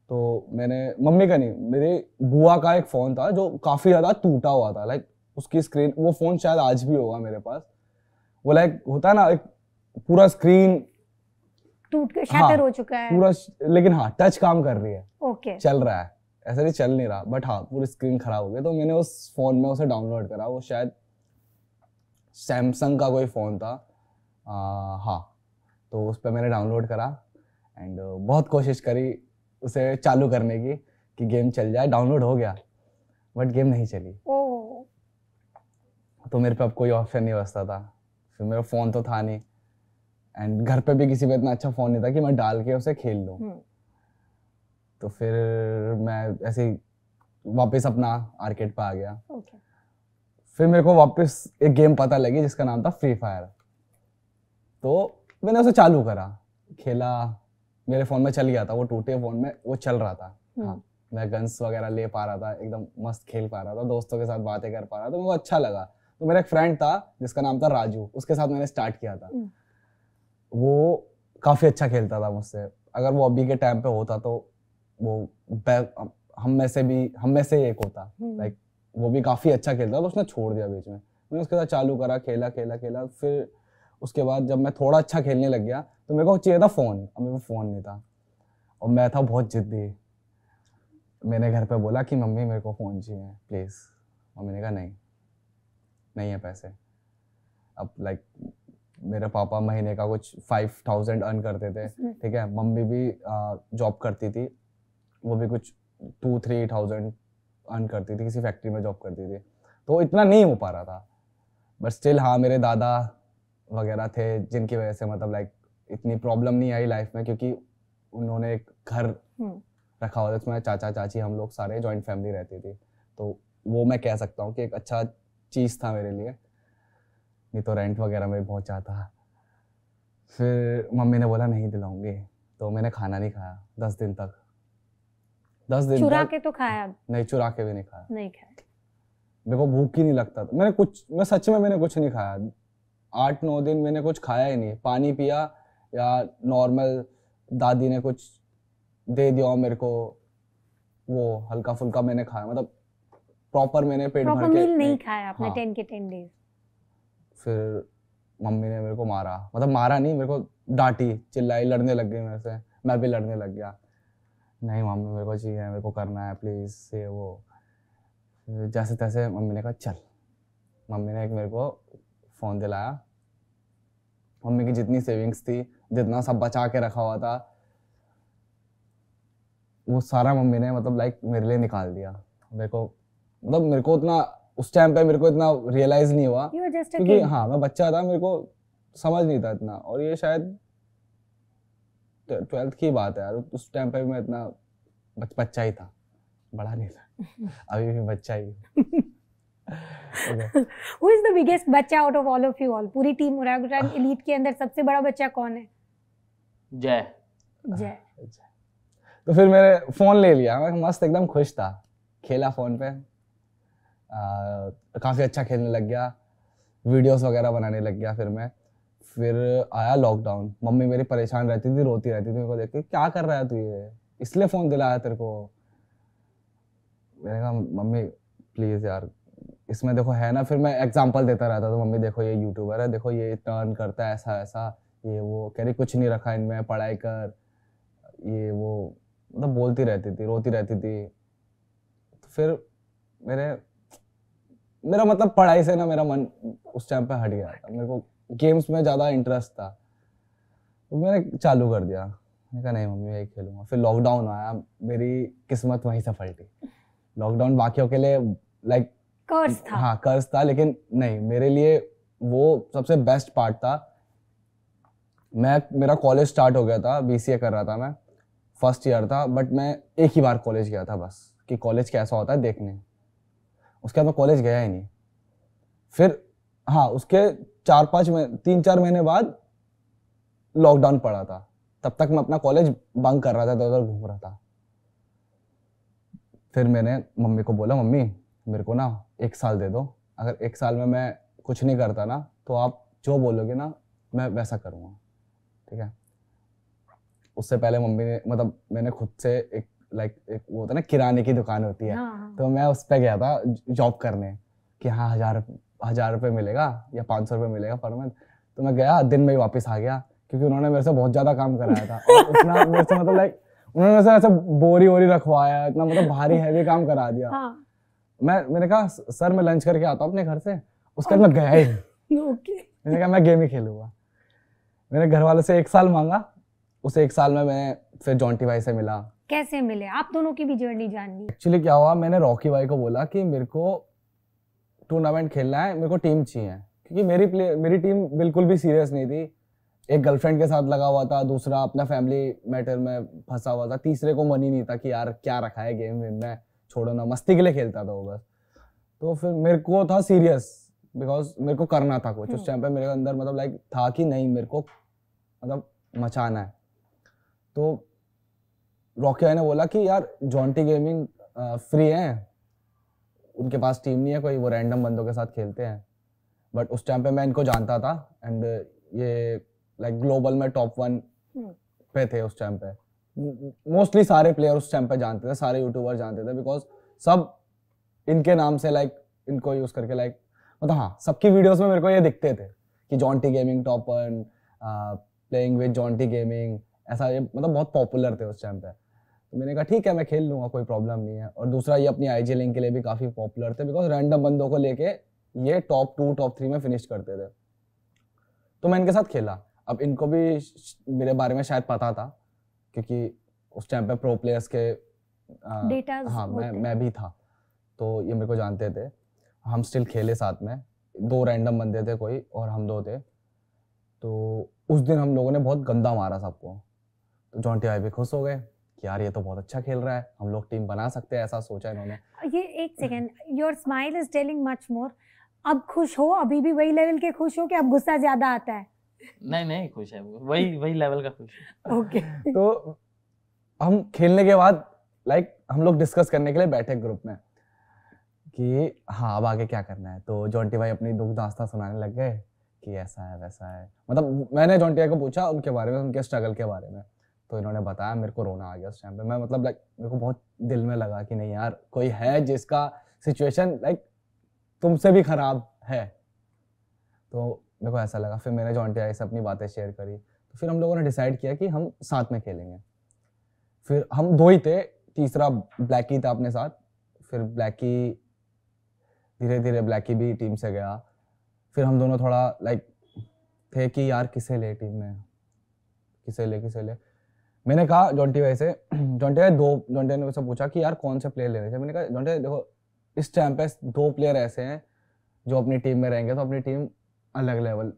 तो मैंने मम्मी का नहीं मेरे बुआ का एक फोन था जो काफी ज्यादा टूटा हुआ था लाइक उसकी स्क्रीन वो फोन शायद आज भी होगा मेरे पास वो लाइक होता है ना एक पूरा स्क्रीन टूट के हाँ, हो चुका है पूरा लेकिन हाँ टच काम कर रही है ओके okay. चल रहा है ऐसा नहीं चल नहीं रहा बट हाँ पूरी स्क्रीन खराब हो गई तो मैंने उस फोन में उसे डाउनलोड करा वो शायद सैमसंग का कोई फ़ोन था हाँ तो उस पर मैंने डाउनलोड करा एंड बहुत कोशिश करी उसे चालू करने की कि गेम चल जाए डाउनलोड हो गया बट गेम नहीं चली oh. तो मेरे पे अब कोई ऑप्शन नहीं बचता था फिर मेरा फ़ोन तो था नहीं एंड घर पे भी किसी पे इतना अच्छा फ़ोन नहीं था कि मैं डाल के उसे खेल लूँ हम्म। तो फिर मैं ऐसे वापस अपना आर्केड पे आ गया फिर मेरे को वापस एक गेम पता लगी जिसका नाम था फ्री फायर तो मैंने उसे चालू करा खेला मेरे फ़ोन में चल गया था वो टूटे फ़ोन में वो चल रहा था हम्म। हाँ मैं गन्स वगैरह ले पा रहा था एकदम मस्त खेल पा रहा था दोस्तों के साथ बातें कर पा रहा था तो मेरे को अच्छा लगा तो मेरा एक फ्रेंड था जिसका नाम था राजू उसके साथ मैंने स्टार्ट किया था हम्म। वो काफ़ी अच्छा खेलता था मुझसे अगर वो अभी के टाइम पे होता तो वो हम में से भी हम में से एक होता लाइक हम्म। like, वो भी काफ़ी अच्छा खेलता था तो उसने छोड़ दिया बीच में मैंने उसके साथ चालू करा खेला खेला खेला फिर उसके बाद जब मैं थोड़ा अच्छा खेलने लग गया तो मेरे को चाहिए था फ़ोन अब मेरे को फ़ोन नहीं था और मैं था बहुत ज़िद्दी मैंने घर पे बोला कि मम्मी मेरे को फ़ोन चाहिए प्लीज़ मम्मी ने कहा नहीं नहीं है पैसे अब लाइक like, मेरे पापा महीने का कुछ फाइव थाउजेंड अर्न करते थे ठीक है मम्मी भी जॉब करती थी वो भी कुछ टू थ्री थाउजेंड अर्न करती थी किसी फैक्ट्री में जॉब करती थी तो इतना नहीं हो पा रहा था बट स्टिल हाँ मेरे दादा वगैरह थे जिनकी वजह से मतलब लाइक इतनी प्रॉब्लम नहीं आई लाइफ में क्योंकि उन्होंने एक घर हम्म। रखा हुआ था उसमें चाचा चाची हम लोग सारे जॉइंट फैमिली रहती थी तो वो मैं कह सकता हूँ कि एक अच्छा चीज़ था मेरे लिए नहीं तो रेंट वगैरह में बहुत जाता फिर मम्मी ने बोला नहीं दिलाऊंगी तो मैंने खाना नहीं खाया दस दिन तक दस दिन चुरा के तो खाया नहीं चुरा के भी नहीं खाया नहीं खाया मेरे को भूख ही नहीं लगता मैंने कुछ मैं सच में मैंने कुछ नहीं खाया आठ नौ दिन मैंने कुछ खाया ही नहीं पानी पिया या नॉर्मल दादी ने कुछ दे दिया मेरे को वो हल्का फुल्का मैंने खाया मतलब प्रॉपर मैंने पेट भर के नहीं खाया अपने हाँ, 10 के 10 डेज फिर मम्मी ने मेरे को मारा मतलब मारा नहीं मेरे को डांटी चिल्लाई लड़ने लग गई मेरे से मैं भी लड़ने लग गया नहीं मम्मी मेरे को चाहिए मेरे को करना है प्लीज़ से वो जैसे तैसे मम्मी ने कहा चल मम्मी ने एक मेरे को फ़ोन दिलाया मम्मी की जितनी सेविंग्स थी जितना सब बचा के रखा हुआ था वो सारा मम्मी ने मतलब लाइक मेरे लिए निकाल दिया मेरे को मतलब मेरे को उतना उस टाइम पे मेरे को इतना रियलाइज नहीं हुआ क्योंकि हाँ मैं बच्चा था मेरे को समझ नहीं था इतना और ये शायद ट्वेल्थ की बात है यार उस टाइम पे मैं इतना बच, बच्चा ही था बड़ा नहीं था अभी भी बच्चा ही हु इज द बिगेस्ट बच्चा out of all of you all पूरी टीम ओरागुटान एलीट के अंदर सबसे बड़ा बच्चा कौन है जय जय तो फिर मैंने फोन ले लिया मैं मस्त एकदम खुश था खेला फोन पे काफ़ी अच्छा खेलने लग गया वीडियोस वगैरह बनाने लग गया फिर मैं फिर आया लॉकडाउन मम्मी मेरी परेशान रहती थी रोती रहती थी मेरे को देख के क्या कर रहा है तू ये इसलिए फ़ोन दिलाया तेरे को मैंने कहा मम्मी प्लीज़ यार इसमें देखो है ना फिर मैं एग्जाम्पल देता रहता तो मम्मी देखो ये यूट्यूबर है देखो ये टर्न करता है ऐसा ऐसा ये वो कह रही कुछ नहीं रखा इनमें पढ़ाई कर ये वो मतलब बोलती रहती थी रोती रहती थी तो फिर मेरे मेरा मतलब पढ़ाई से ना मेरा मन उस टाइम पे हट गया था मेरे को गेम्स में ज़्यादा इंटरेस्ट था तो मैंने चालू कर दिया मैंने कहा नहीं मम्मी यही खेलूंगा फिर लॉकडाउन आया मेरी किस्मत वहीं से फलटी लॉकडाउन बाकियों के लिए लाइक कर्ज था हाँ कर्ज था लेकिन नहीं मेरे लिए वो सबसे बेस्ट पार्ट था मैं मेरा कॉलेज स्टार्ट हो गया था बी कर रहा था मैं फर्स्ट ईयर था बट मैं एक ही बार कॉलेज गया था बस कि कॉलेज कैसा होता है देखने उसके बाद कॉलेज गया ही नहीं फिर हाँ उसके चार पाँच महीने तीन चार महीने बाद लॉकडाउन पड़ा था तब तक मैं अपना कॉलेज बंक कर रहा था इधर उधर घूम रहा था फिर मैंने मम्मी को बोला मम्मी मेरे को ना एक साल दे दो अगर एक साल में मैं कुछ नहीं करता ना तो आप जो बोलोगे ना मैं वैसा करूँगा ठीक है उससे पहले मम्मी ने मतलब मैंने खुद से एक लाइक एक वो होता ना किराने की दुकान होती है हाँ, हाँ। तो मैं उस पर गया था जॉब करने कि हाँ हजार हजार रुपये मिलेगा या पाँच सौ रुपये मिलेगा पर मंथ तो मैं गया दिन में ही वापस आ गया क्योंकि उन्होंने मेरे से बहुत ज़्यादा काम कराया था और उतना मेरे से मतलब लाइक उन्होंने मेरे से ऐसे बोरी वोरी रखवाया इतना मतलब भारी हैवी काम करा दिया हाँ। मैं मैंने कहा सर मैं लंच करके आता हूँ अपने घर से उसके बाद मैं गया ही मैंने कहा मैं गेम ही खेलूंगा मैंने घर वालों से एक साल मांगा उसे एक साल में मैं फिर जॉन्टी भाई से मिला कैसे मिले आप दोनों की भी जर्नी जाननी एक्चुअली क्या हुआ मैंने रॉकी भाई को बोला कि मेरे को टूर्नामेंट खेलना है मेरे को टीम चाहिए क्योंकि मेरी प्ले मेरी टीम बिल्कुल भी सीरियस नहीं थी एक गर्लफ्रेंड के साथ लगा हुआ था दूसरा अपना फैमिली मैटर में फंसा हुआ था तीसरे को मन ही नहीं था कि यार क्या रखा है गेम में मैं छोड़ो ना मस्ती के लिए खेलता था वो बस तो फिर मेरे को था सीरियस बिकॉज मेरे को करना था कुछ उस टाइम हम्म। पे मेरे अंदर मतलब लाइक था कि नहीं मेरे को मतलब मचाना है तो रॉकी भाई ने बोला कि यार जॉन्टी गेमिंग फ्री है उनके पास टीम नहीं है कोई वो रैंडम बंदों के साथ खेलते हैं बट उस टाइम पे मैं इनको जानता था एंड ये लाइक ग्लोबल में टॉप वन hmm. पे थे उस टाइम पे मोस्टली सारे प्लेयर उस टाइम पे जानते थे सारे यूट्यूबर जानते थे बिकॉज सब इनके नाम से लाइक like, इनको यूज करके लाइक like, मतलब हाँ सबकी वीडियोस में मेरे को ये दिखते थे कि Jonty gaming top one playing with Jonty gaming ऐसा ये मतलब बहुत पॉपुलर थे उस टाइम पे तो मैंने कहा ठीक है मैं खेल लूँगा कोई प्रॉब्लम नहीं है और दूसरा ये अपनी आई जी लिंक के लिए भी काफ़ी पॉपुलर थे बिकॉज रैंडम बंदों को लेके ये टॉप टू टॉप थ्री में फिनिश करते थे तो मैं इनके साथ खेला अब इनको भी मेरे बारे में शायद पता था क्योंकि उस टाइम पे प्रो प्लेयर्स के आ, हाँ मैं मैं भी था तो ये मेरे को जानते थे हम स्टिल खेले साथ में दो रैंडम बंदे थे कोई और हम दो थे तो उस दिन हम लोगों ने बहुत गंदा मारा सबको तो जॉन्टी आई भी खुश हो गए कि यार ये तो बहुत अच्छा खेल रहा है हम लोग टीम बना सकते हैं ऐसा सोचा इन्होंने ये एक second your smile is telling much more अब खुश हो अभी भी वही लेवल के खुश हो कि अब गुस्सा ज्यादा आता है नहीं नहीं खुश है वही वही लेवल का खुश ओके तो हम खेलने के बाद लाइक like, हम लोग डिस्कस करने के लिए बैठे ग्रुप में कि हाँ अब आगे क्या करना है तो जॉन्टी भाई अपनी दुख दास्ता सुनाने लग गए कि ऐसा है वैसा है मतलब मैंने भाई को पूछा उनके बारे में उनके स्ट्रगल के बारे में तो इन्होंने बताया मेरे को रोना आ गया उस टाइम पे मैं मतलब लाइक मेरे को बहुत दिल में लगा कि नहीं यार कोई है जिसका सिचुएशन लाइक तुमसे भी ख़राब है तो मेरे को ऐसा लगा फिर मैंने जो आंटी आई से अपनी बातें शेयर करी तो फिर हम लोगों ने डिसाइड किया कि हम साथ में खेलेंगे फिर हम दो ही थे तीसरा ब्लैकी e था अपने साथ फिर ब्लैकी e, धीरे धीरे ब्लैकी e भी टीम से गया फिर हम दोनों थोड़ा लाइक थे कि यार किसे ले टीम में किसे ले किसे ले मैंने कहा जॉन्टी भाई से जॉन्टी भाई दो जॉन्टी ने मुझसे पूछा कि यार कौन से प्लेयर ले रहे थे मैंने कहा जॉन्टी देखो इस टाइम पे दो प्लेयर ऐसे हैं जो अपनी टीम में रहेंगे तो अपनी टीम अलग लेवल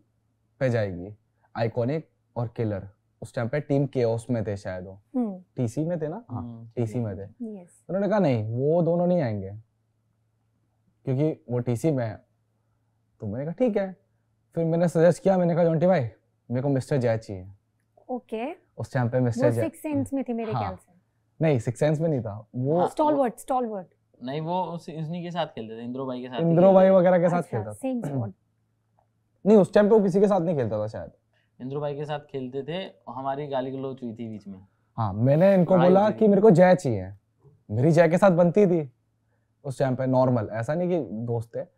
पे जाएगी आइकॉनिक और किलर उस टाइम पे टीम के में थे शायद वो टीसी हम्म। में थे ना हाँ टीसी हम्म, में थे उन्होंने कहा नहीं वो दोनों नहीं आएंगे क्योंकि वो टीसी में है तो मैंने कहा ठीक है फिर मैंने सजेस्ट किया मैंने कहा जॉन्टी भाई मेरे को मिस्टर जैद चाहिए ओके उस टाइम पे मिस्टर वो सिक्स सेंस में थी मेरे हाँ। ख्याल से नहीं सिक्स सेंस में नहीं था वो स्टॉलवर्ट हाँ, स्टॉलवर्ट नहीं वो उस इजनी के साथ खेलते थे इंद्रो भाई के साथ इंद्रो भाई वगैरह के साथ अच्छा, खेलता था नहीं उस टाइम पे वो किसी के साथ नहीं खेलता था शायद इंद्रो भाई के साथ खेलते थे हमारी गाली गलौज हुई थी बीच में हाँ मैंने इनको बोला कि मेरे को जय चाहिए मेरी जय के साथ बनती थी उस टाइम पे नॉर्मल ऐसा नहीं कि दोस्त है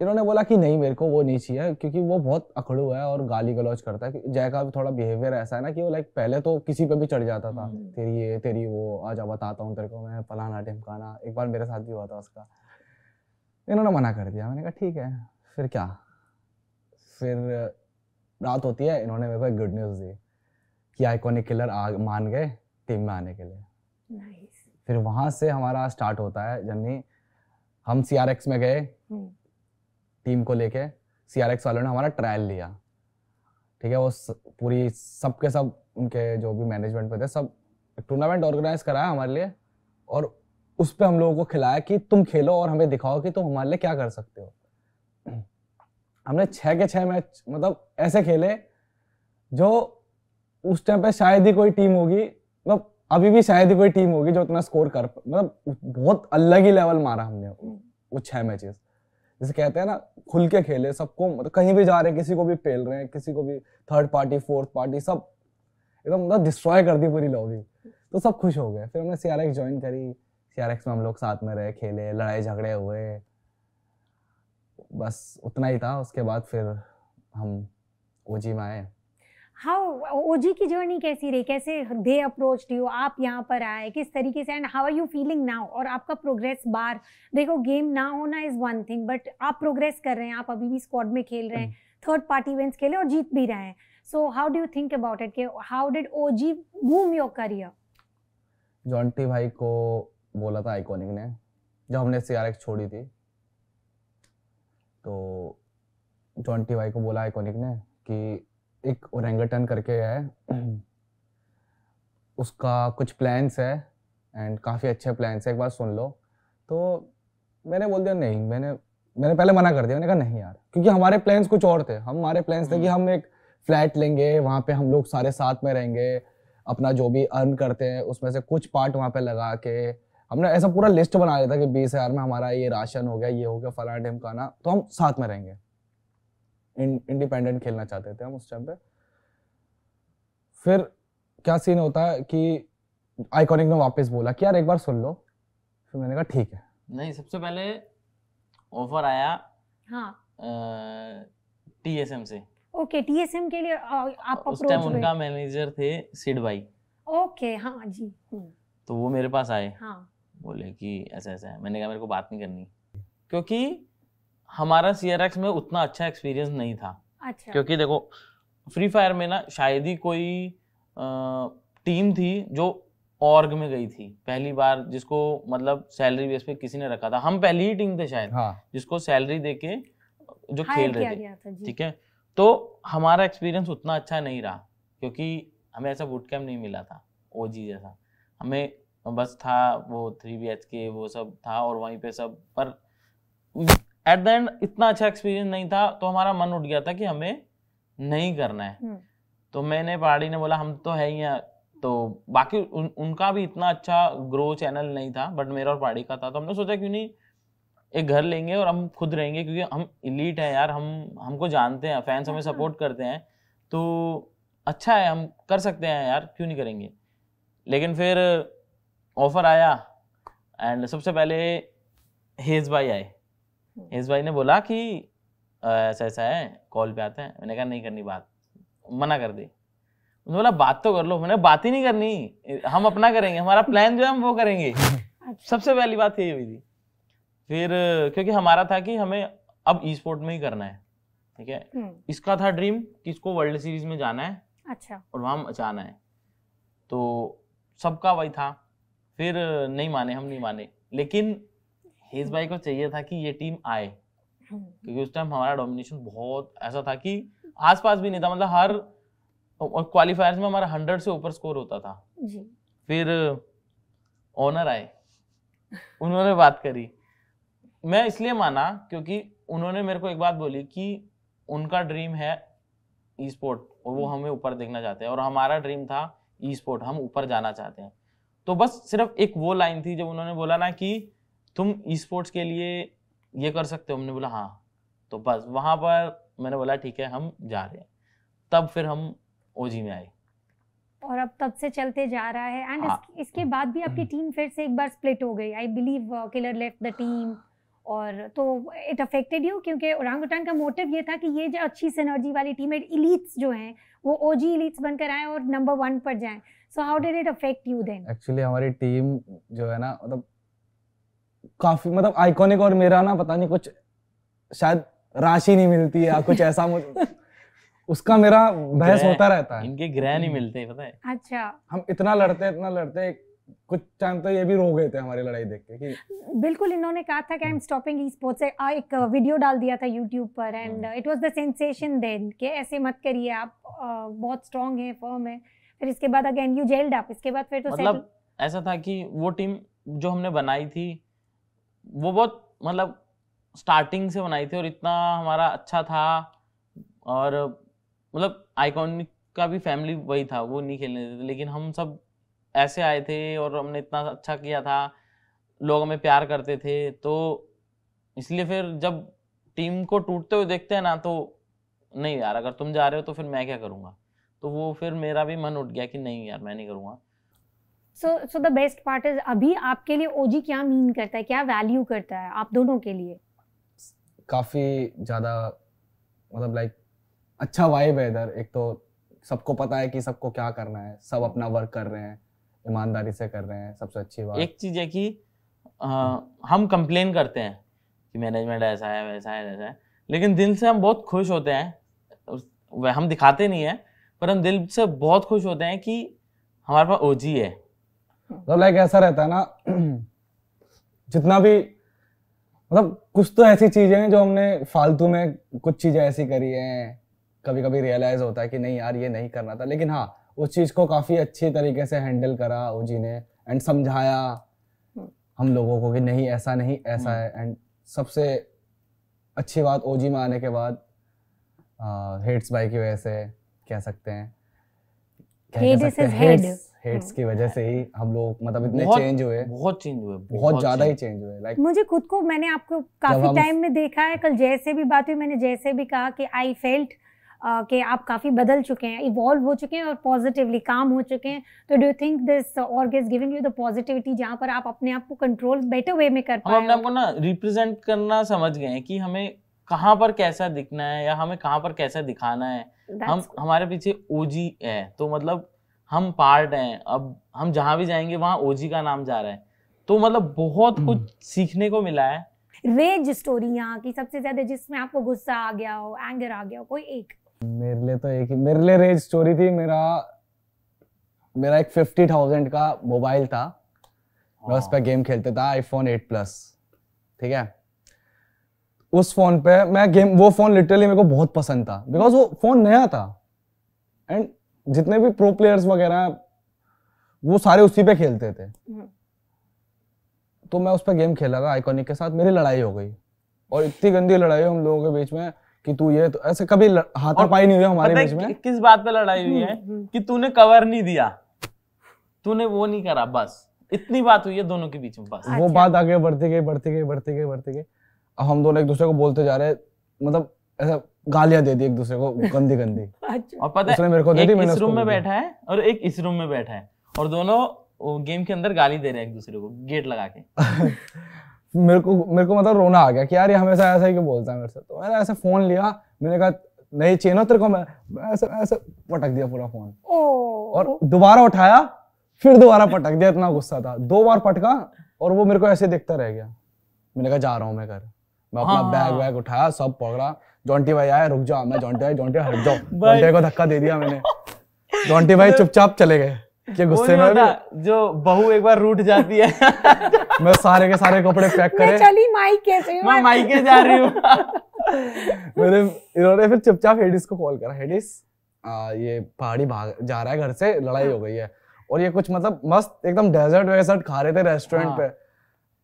इन्होंने बोला कि नहीं मेरे को वो नहीं चाहिए क्योंकि वो बहुत अकड़ू है और गाली गलौज करता है जय का भी थोड़ा बिहेवियर ऐसा है ना कि वो लाइक पहले तो किसी पे भी चढ़ जाता था हम्म। तेरी ये तेरी वो आजा बताता हूँ तेरे को मैं फलाना ढिमकाना एक बार मेरे साथ भी हुआ था उसका इन्होंने मना कर दिया मैंने कहा ठीक है फिर क्या फिर रात होती है इन्होंने मेरे को एक गुड न्यूज़ दी कि आइकॉनिक किलर आ मान गए टीम में आने के लिए फिर वहाँ से हमारा स्टार्ट होता है जर्नी हम सी में गए हम्म। टीम को लेके सी वालों ने हमारा ट्रायल लिया ठीक है वो पूरी सब के सब उनके जो भी मैनेजमेंट पे थे सब टूर्नामेंट ऑर्गेनाइज कराया हमारे लिए और उस पर हम लोगों को खिलाया कि तुम खेलो और हमें दिखाओ कि तुम हमारे लिए क्या कर सकते हो हमने छः के छः मैच मतलब ऐसे खेले जो उस टाइम पे शायद ही कोई टीम होगी मतलब अभी भी शायद ही कोई टीम होगी जो इतना स्कोर कर मतलब बहुत अलग ही लेवल मारा हमने वो छः मैचेस जैसे कहते हैं ना खुल के खेले सबको मतलब कहीं भी जा रहे हैं किसी को भी फेल रहे हैं किसी को भी थर्ड पार्टी फोर्थ पार्टी सब एकदम मतलब डिस्ट्रॉय कर दी पूरी लॉबी तो सब खुश हो गए फिर हमने सी आर एक्स ज्वाइन करी सी आर एक्स में हम लोग साथ में रहे खेले लड़ाई झगड़े हुए बस उतना ही था उसके बाद फिर हम ओ जी में आए हाउ ओजी की जर्नी कैसी रही कैसे दे अप्रोच यू आप यहाँ पर आए किस तरीके से and how are you feeling now और आपका प्रोग्रेस बार देखो गेम ना होना इज वन थिंग बट आप प्रोग्रेस कर रहे हैं आप अभी भी स्क्वाड में खेल रहे हैं थर्ड पार्टी इवेंट्स खेले और जीत भी रहे हैं so how do you think about it how did O G boom your career Jonty भाई को बोला था आइकॉनिक ने जब हमने सी छोड़ी थी तो जॉन्टी भाई को बोला आइकॉनिक ने कि एक ओरेंगटन करके है उसका कुछ प्लान्स है एंड काफ़ी अच्छे प्लान्स है एक बार सुन लो तो मैंने बोल दिया नहीं मैंने मैंने पहले मना कर दिया मैंने कहा नहीं यार क्योंकि हमारे प्लान्स कुछ और थे हम हमारे प्लान्स थे कि हम्म। हम एक फ्लैट लेंगे वहाँ पे हम लोग सारे साथ में रहेंगे अपना जो भी अर्न करते हैं उसमें से कुछ पार्ट वहाँ पे लगा के हमने ऐसा पूरा लिस्ट बना लिया था कि बीस हज़ार में हमारा ये राशन हो गया ये हो गया फला ढेमकाना तो हम साथ में रहेंगे इंडिपेंडेंट खेलना चाहते थे हम उस टाइम पे फिर क्या सीन होता है कि आइकॉनिक ने वापस बोला कि यार एक बार सुन लो फिर मैंने कहा ठीक है नहीं सबसे पहले ऑफर आया हाँ टीएसएम से ओके टीएसएम के लिए आप उस टाइम उनका मैनेजर थे सिड भाई ओके हाँ जी हम्म। तो वो मेरे पास आए हाँ बोले कि ऐसा ऐसा है मैंने कहा मेरे को बात नहीं करनी क्योंकि हमारा सी में उतना अच्छा एक्सपीरियंस नहीं था अच्छा क्योंकि देखो फ्री फायर में ना शायद ही कोई आ, टीम थी जो ऑर्ग में गई थी पहली बार जिसको मतलब सैलरी बेस पे किसी ने रखा था हम पहली ही टीम थे शायद हाँ। जिसको सैलरी दे के जो हाँ खेल रहे थे ठीक है तो हमारा एक्सपीरियंस उतना अच्छा नहीं रहा क्योंकि हमें ऐसा बुट कैम्प नहीं मिला था ओ जी जैसा हमें बस था वो थ्री बी एच के वो सब था और वहीं पे सब पर एट द एंड इतना अच्छा एक्सपीरियंस नहीं था तो हमारा मन उठ गया था कि हमें नहीं करना है हम्म। तो मैंने पहाड़ी ने बोला हम तो है ही यहाँ तो बाकी उन, उनका भी इतना अच्छा ग्रो चैनल नहीं था बट मेरा और पहाड़ी का था तो हमने सोचा क्यों नहीं एक घर लेंगे और हम खुद रहेंगे क्योंकि हम इलीट हैं यार हम हमको जानते हैं फैंस हमें सपोर्ट हम्म। करते हैं तो अच्छा है हम कर सकते हैं यार क्यों नहीं करेंगे लेकिन फिर ऑफर आया एंड सबसे पहले हेज भाई आए हम्म। इस भाई ने बोला कि ऐसा ऐसा है कॉल पे आते हैं मैंने कहा नहीं करनी बात मना कर दी उन्होंने बोला बात तो कर लो मैंने बात ही नहीं करनी हम अपना करेंगे हमारा प्लान जो है हम वो करेंगे अच्छा। सबसे पहली बात यही हुई थी फिर क्योंकि हमारा था कि हमें अब ई स्पोर्ट में ही करना है ठीक है हम्म। इसका था ड्रीम कि इसको वर्ल्ड सीरीज में जाना है अच्छा और वहां जाना है तो सबका वही था फिर नहीं माने हम नहीं माने लेकिन हेज भाई को चाहिए था कि ये टीम आए क्योंकि उस टाइम हमारा डोमिनेशन बहुत ऐसा था कि आसपास भी नहीं था मतलब हर और क्वालिफायर्स में हमारा हंड्रेड से ऊपर स्कोर होता था जी। फिर ओनर आए उन्होंने बात करी मैं इसलिए माना क्योंकि उन्होंने मेरे को एक बात बोली कि उनका ड्रीम है ई स्पोर्ट और वो हम्म। हमें ऊपर देखना चाहते हैं और हमारा ड्रीम था ई स्पोर्ट हम ऊपर जाना चाहते हैं तो बस सिर्फ एक वो लाइन थी जब उन्होंने बोला ना कि तुम ई स्पोर्ट्स के लिए ये कर सकते हो हमने बोला हाँ तो बस वहाँ पर मैंने बोला ठीक है हम जा रहे हैं तब फिर हम ओ में आए और अब तब से चलते जा रहा है एंड हाँ. इस, इसके बाद भी आपकी टीम हम्म। फिर से एक बार स्प्लिट हो गई I believe killer left the team और तो इट अफेक्टेड यू क्योंकि उरांग का मोटिव ये था कि ये जो अच्छी सिनर्जी वाली टीम है इलीट्स जो हैं वो ओजी इलीट्स बनकर आए और नंबर वन पर जाएं so how did it affect you then actually हमारी टीम जो है ना मतलब काफी मतलब आइकॉनिक और मेरा ना पता नहीं कुछ शायद राशि नहीं मिलती है कुछ ऐसा मुझे उसका मेरा बहस होता रहता है इनके ग्रह नहीं मिलते पता है अच्छा हम इतना लड़ते इतना लड़ते कुछ टाइम तो ये भी रो गए थे हमारी लड़ाई देख के कि बिल्कुल इन्होंने कहा था कि I am stopping esports एक वीडियो डाल दिया था YouTube पर and it was the sensation then कि ऐसे मत करिए आप बहुत स्ट्रांग हैं फर्म है फिर इसके बाद अगेन यू जेल्ड अप इसके बाद फिर तो मतलब ऐसा था कि वो टीम जो हमने बनाई थी वो बहुत मतलब स्टार्टिंग से बनाई थी और इतना हमारा अच्छा था और मतलब आइकॉनिक का भी फैमिली वही था वो नहीं खेलने देते लेकिन हम सब ऐसे आए थे और हमने इतना अच्छा किया था लोग हमें प्यार करते थे तो इसलिए फिर जब टीम को टूटते हुए देखते हैं ना तो नहीं यार अगर तुम जा रहे हो तो फिर मैं क्या करूँगा तो वो फिर मेरा भी मन उठ गया कि नहीं यार मैं नहीं करूँगा so so the best part is अभी आपके लिए ओजी क्या मीन करता है क्या वैल्यू करता है आप दोनों के लिए काफ़ी ज़्यादा मतलब लाइक अच्छा वाइब है इधर एक तो सबको पता है कि सबको क्या करना है सब अपना वर्क कर रहे हैं ईमानदारी से कर रहे हैं सबसे अच्छी बात एक चीज़ है कि आ, हम कंप्लेन करते हैं कि मैनेजमेंट ऐसा है वैसा है वैसा है लेकिन दिल से हम बहुत खुश होते हैं हम दिखाते नहीं है पर हम दिल से बहुत खुश होते हैं कि हमारे पास ओजी है मतलब लाइक ऐसा रहता है ना जितना भी मतलब कुछ तो ऐसी चीजें हैं जो हमने फालतू में कुछ चीजें ऐसी करी हैं कभी कभी रियलाइज होता है कि नहीं यार ये नहीं करना था लेकिन हाँ उस चीज को काफी अच्छी तरीके से हैंडल करा ओजी ने एंड समझाया हम लोगों को कि नहीं ऐसा नहीं ऐसा है एंड सबसे अच्छी बात ओजी में आने के बाद हेड्स बाई की वजह से कह सकते हैं हेट्स हम्म। की वजह से ही हम लोग मतलब इतने चेंज हुए बहुत चेंज हुए बहुत ज्यादा ही चेंज हुए लाइक मुझे खुद को मैंने आपको काफी टाइम में देखा है कल जैसे भी बात हुई मैंने जैसे भी कहा कि आई फेल्ट uh, कि आप काफ़ी बदल चुके हैं इवॉल्व हो चुके हैं और पॉजिटिवली काम हो चुके हैं तो do think this org is giving you the positivity जहाँ पर आप अपने आप को कंट्रोल बेटर वे में कर पाए हम आपको ना रिप्रेजेंट करना समझ गए हैं कि हमें कहाँ पर कैसा दिखना है या हमें कहाँ पर कैसा दिखाना है That's हम cool. हमारे पीछे ओजी है तो मतलब हम पार्ट हैं अब हम जहां भी जाएंगे वहां ओजी का नाम जा रहा है तो मतलब बहुत हम्म। कुछ सीखने को मिला है रेज स्टोरी यहाँ की सबसे ज्यादा जिसमें आपको गुस्सा आ गया हो एंगर आ गया हो कोई एक मेरे लिए तो एक ही मेरे लिए रेज स्टोरी थी मेरा मेरा एक फिफ्टी थाउजेंड का मोबाइल था मैं उस पर गेम खेलते था आईफोन एट प्लस ठीक है उस फोन पे मैं गेम वो फोन लिटरली मेरे को बहुत पसंद था बिकॉज वो फोन नया था एंड जितने भी प्रो प्लेयर्स वगैरह वो सारे उसी पे खेलते थे हम्म। तो मैं उस पर गेम खेला था आइकॉनिक के साथ मेरी लड़ाई हो गई और इतनी गंदी लड़ाई हम लोगों के बीच में कि तू ये तो ऐसे कभी हाथ पाई नहीं हुई हमारे बीच में किस बात पे लड़ाई हुई है हम्म, हम्म। कि तूने कवर नहीं दिया तूने वो नहीं करा बस इतनी बात हुई है दोनों के बीच में बस वो अच्छा। बात आगे बढ़ती गई बढ़ती गई बढ़ती गई बढ़ती गई अब हम दोनों एक दूसरे को बोलते जा रहे मतलब ऐसा गालियां दे दी एक दूसरे को गंदी गंदी अच्छा। और पता है मेरे को दे दी मैंने इस रूम में बैठा है और एक इस रूम में बैठा है और दोनों वो गेम के अंदर गाली दे रहे हैं एक दूसरे को गेट लगा के मेरे को मेरे को मतलब रोना आ गया कि यार ये हमेशा ऐसा ही क्यों बोलता है मेरे से तो मैंने ऐसे फोन लिया मैंने कहा नहीं चाहिए ना तेरे को मैं ऐसे ऐसे पटक दिया पूरा फोन और दोबारा उठाया फिर दोबारा पटक दिया इतना गुस्सा था दो बार पटका और वो मेरे को ऐसे देखता रह गया मैंने कहा जा रहा हूँ मैं घर मैं अपना बैग हाँ। वैग उठाया सब पकड़ा जॉन्टी भाई आया रुक जाओ मैं जॉन्टी भाई जॉन्टी हट जाओ जॉन्टी को धक्का दे दिया मैंने जॉन्टी भाई चुपचाप चले गए के गुस्से में भी जो बहू एक बार रूठ जाती है मैं सारे के सारे कपड़े पैक करे चली माइके से मैं माइक के जा रही हूं मेरे इन्होंने फिर चुपचाप हेडिस को कॉल करा हेडिस आ, ये पहाड़ी भाग जा रहा है घर से लड़ाई हो हाँ। गई है और ये कुछ मतलब मस्त एकदम डेजर्ट वेजर्ट खा रहे थे रेस्टोरेंट हाँ। पे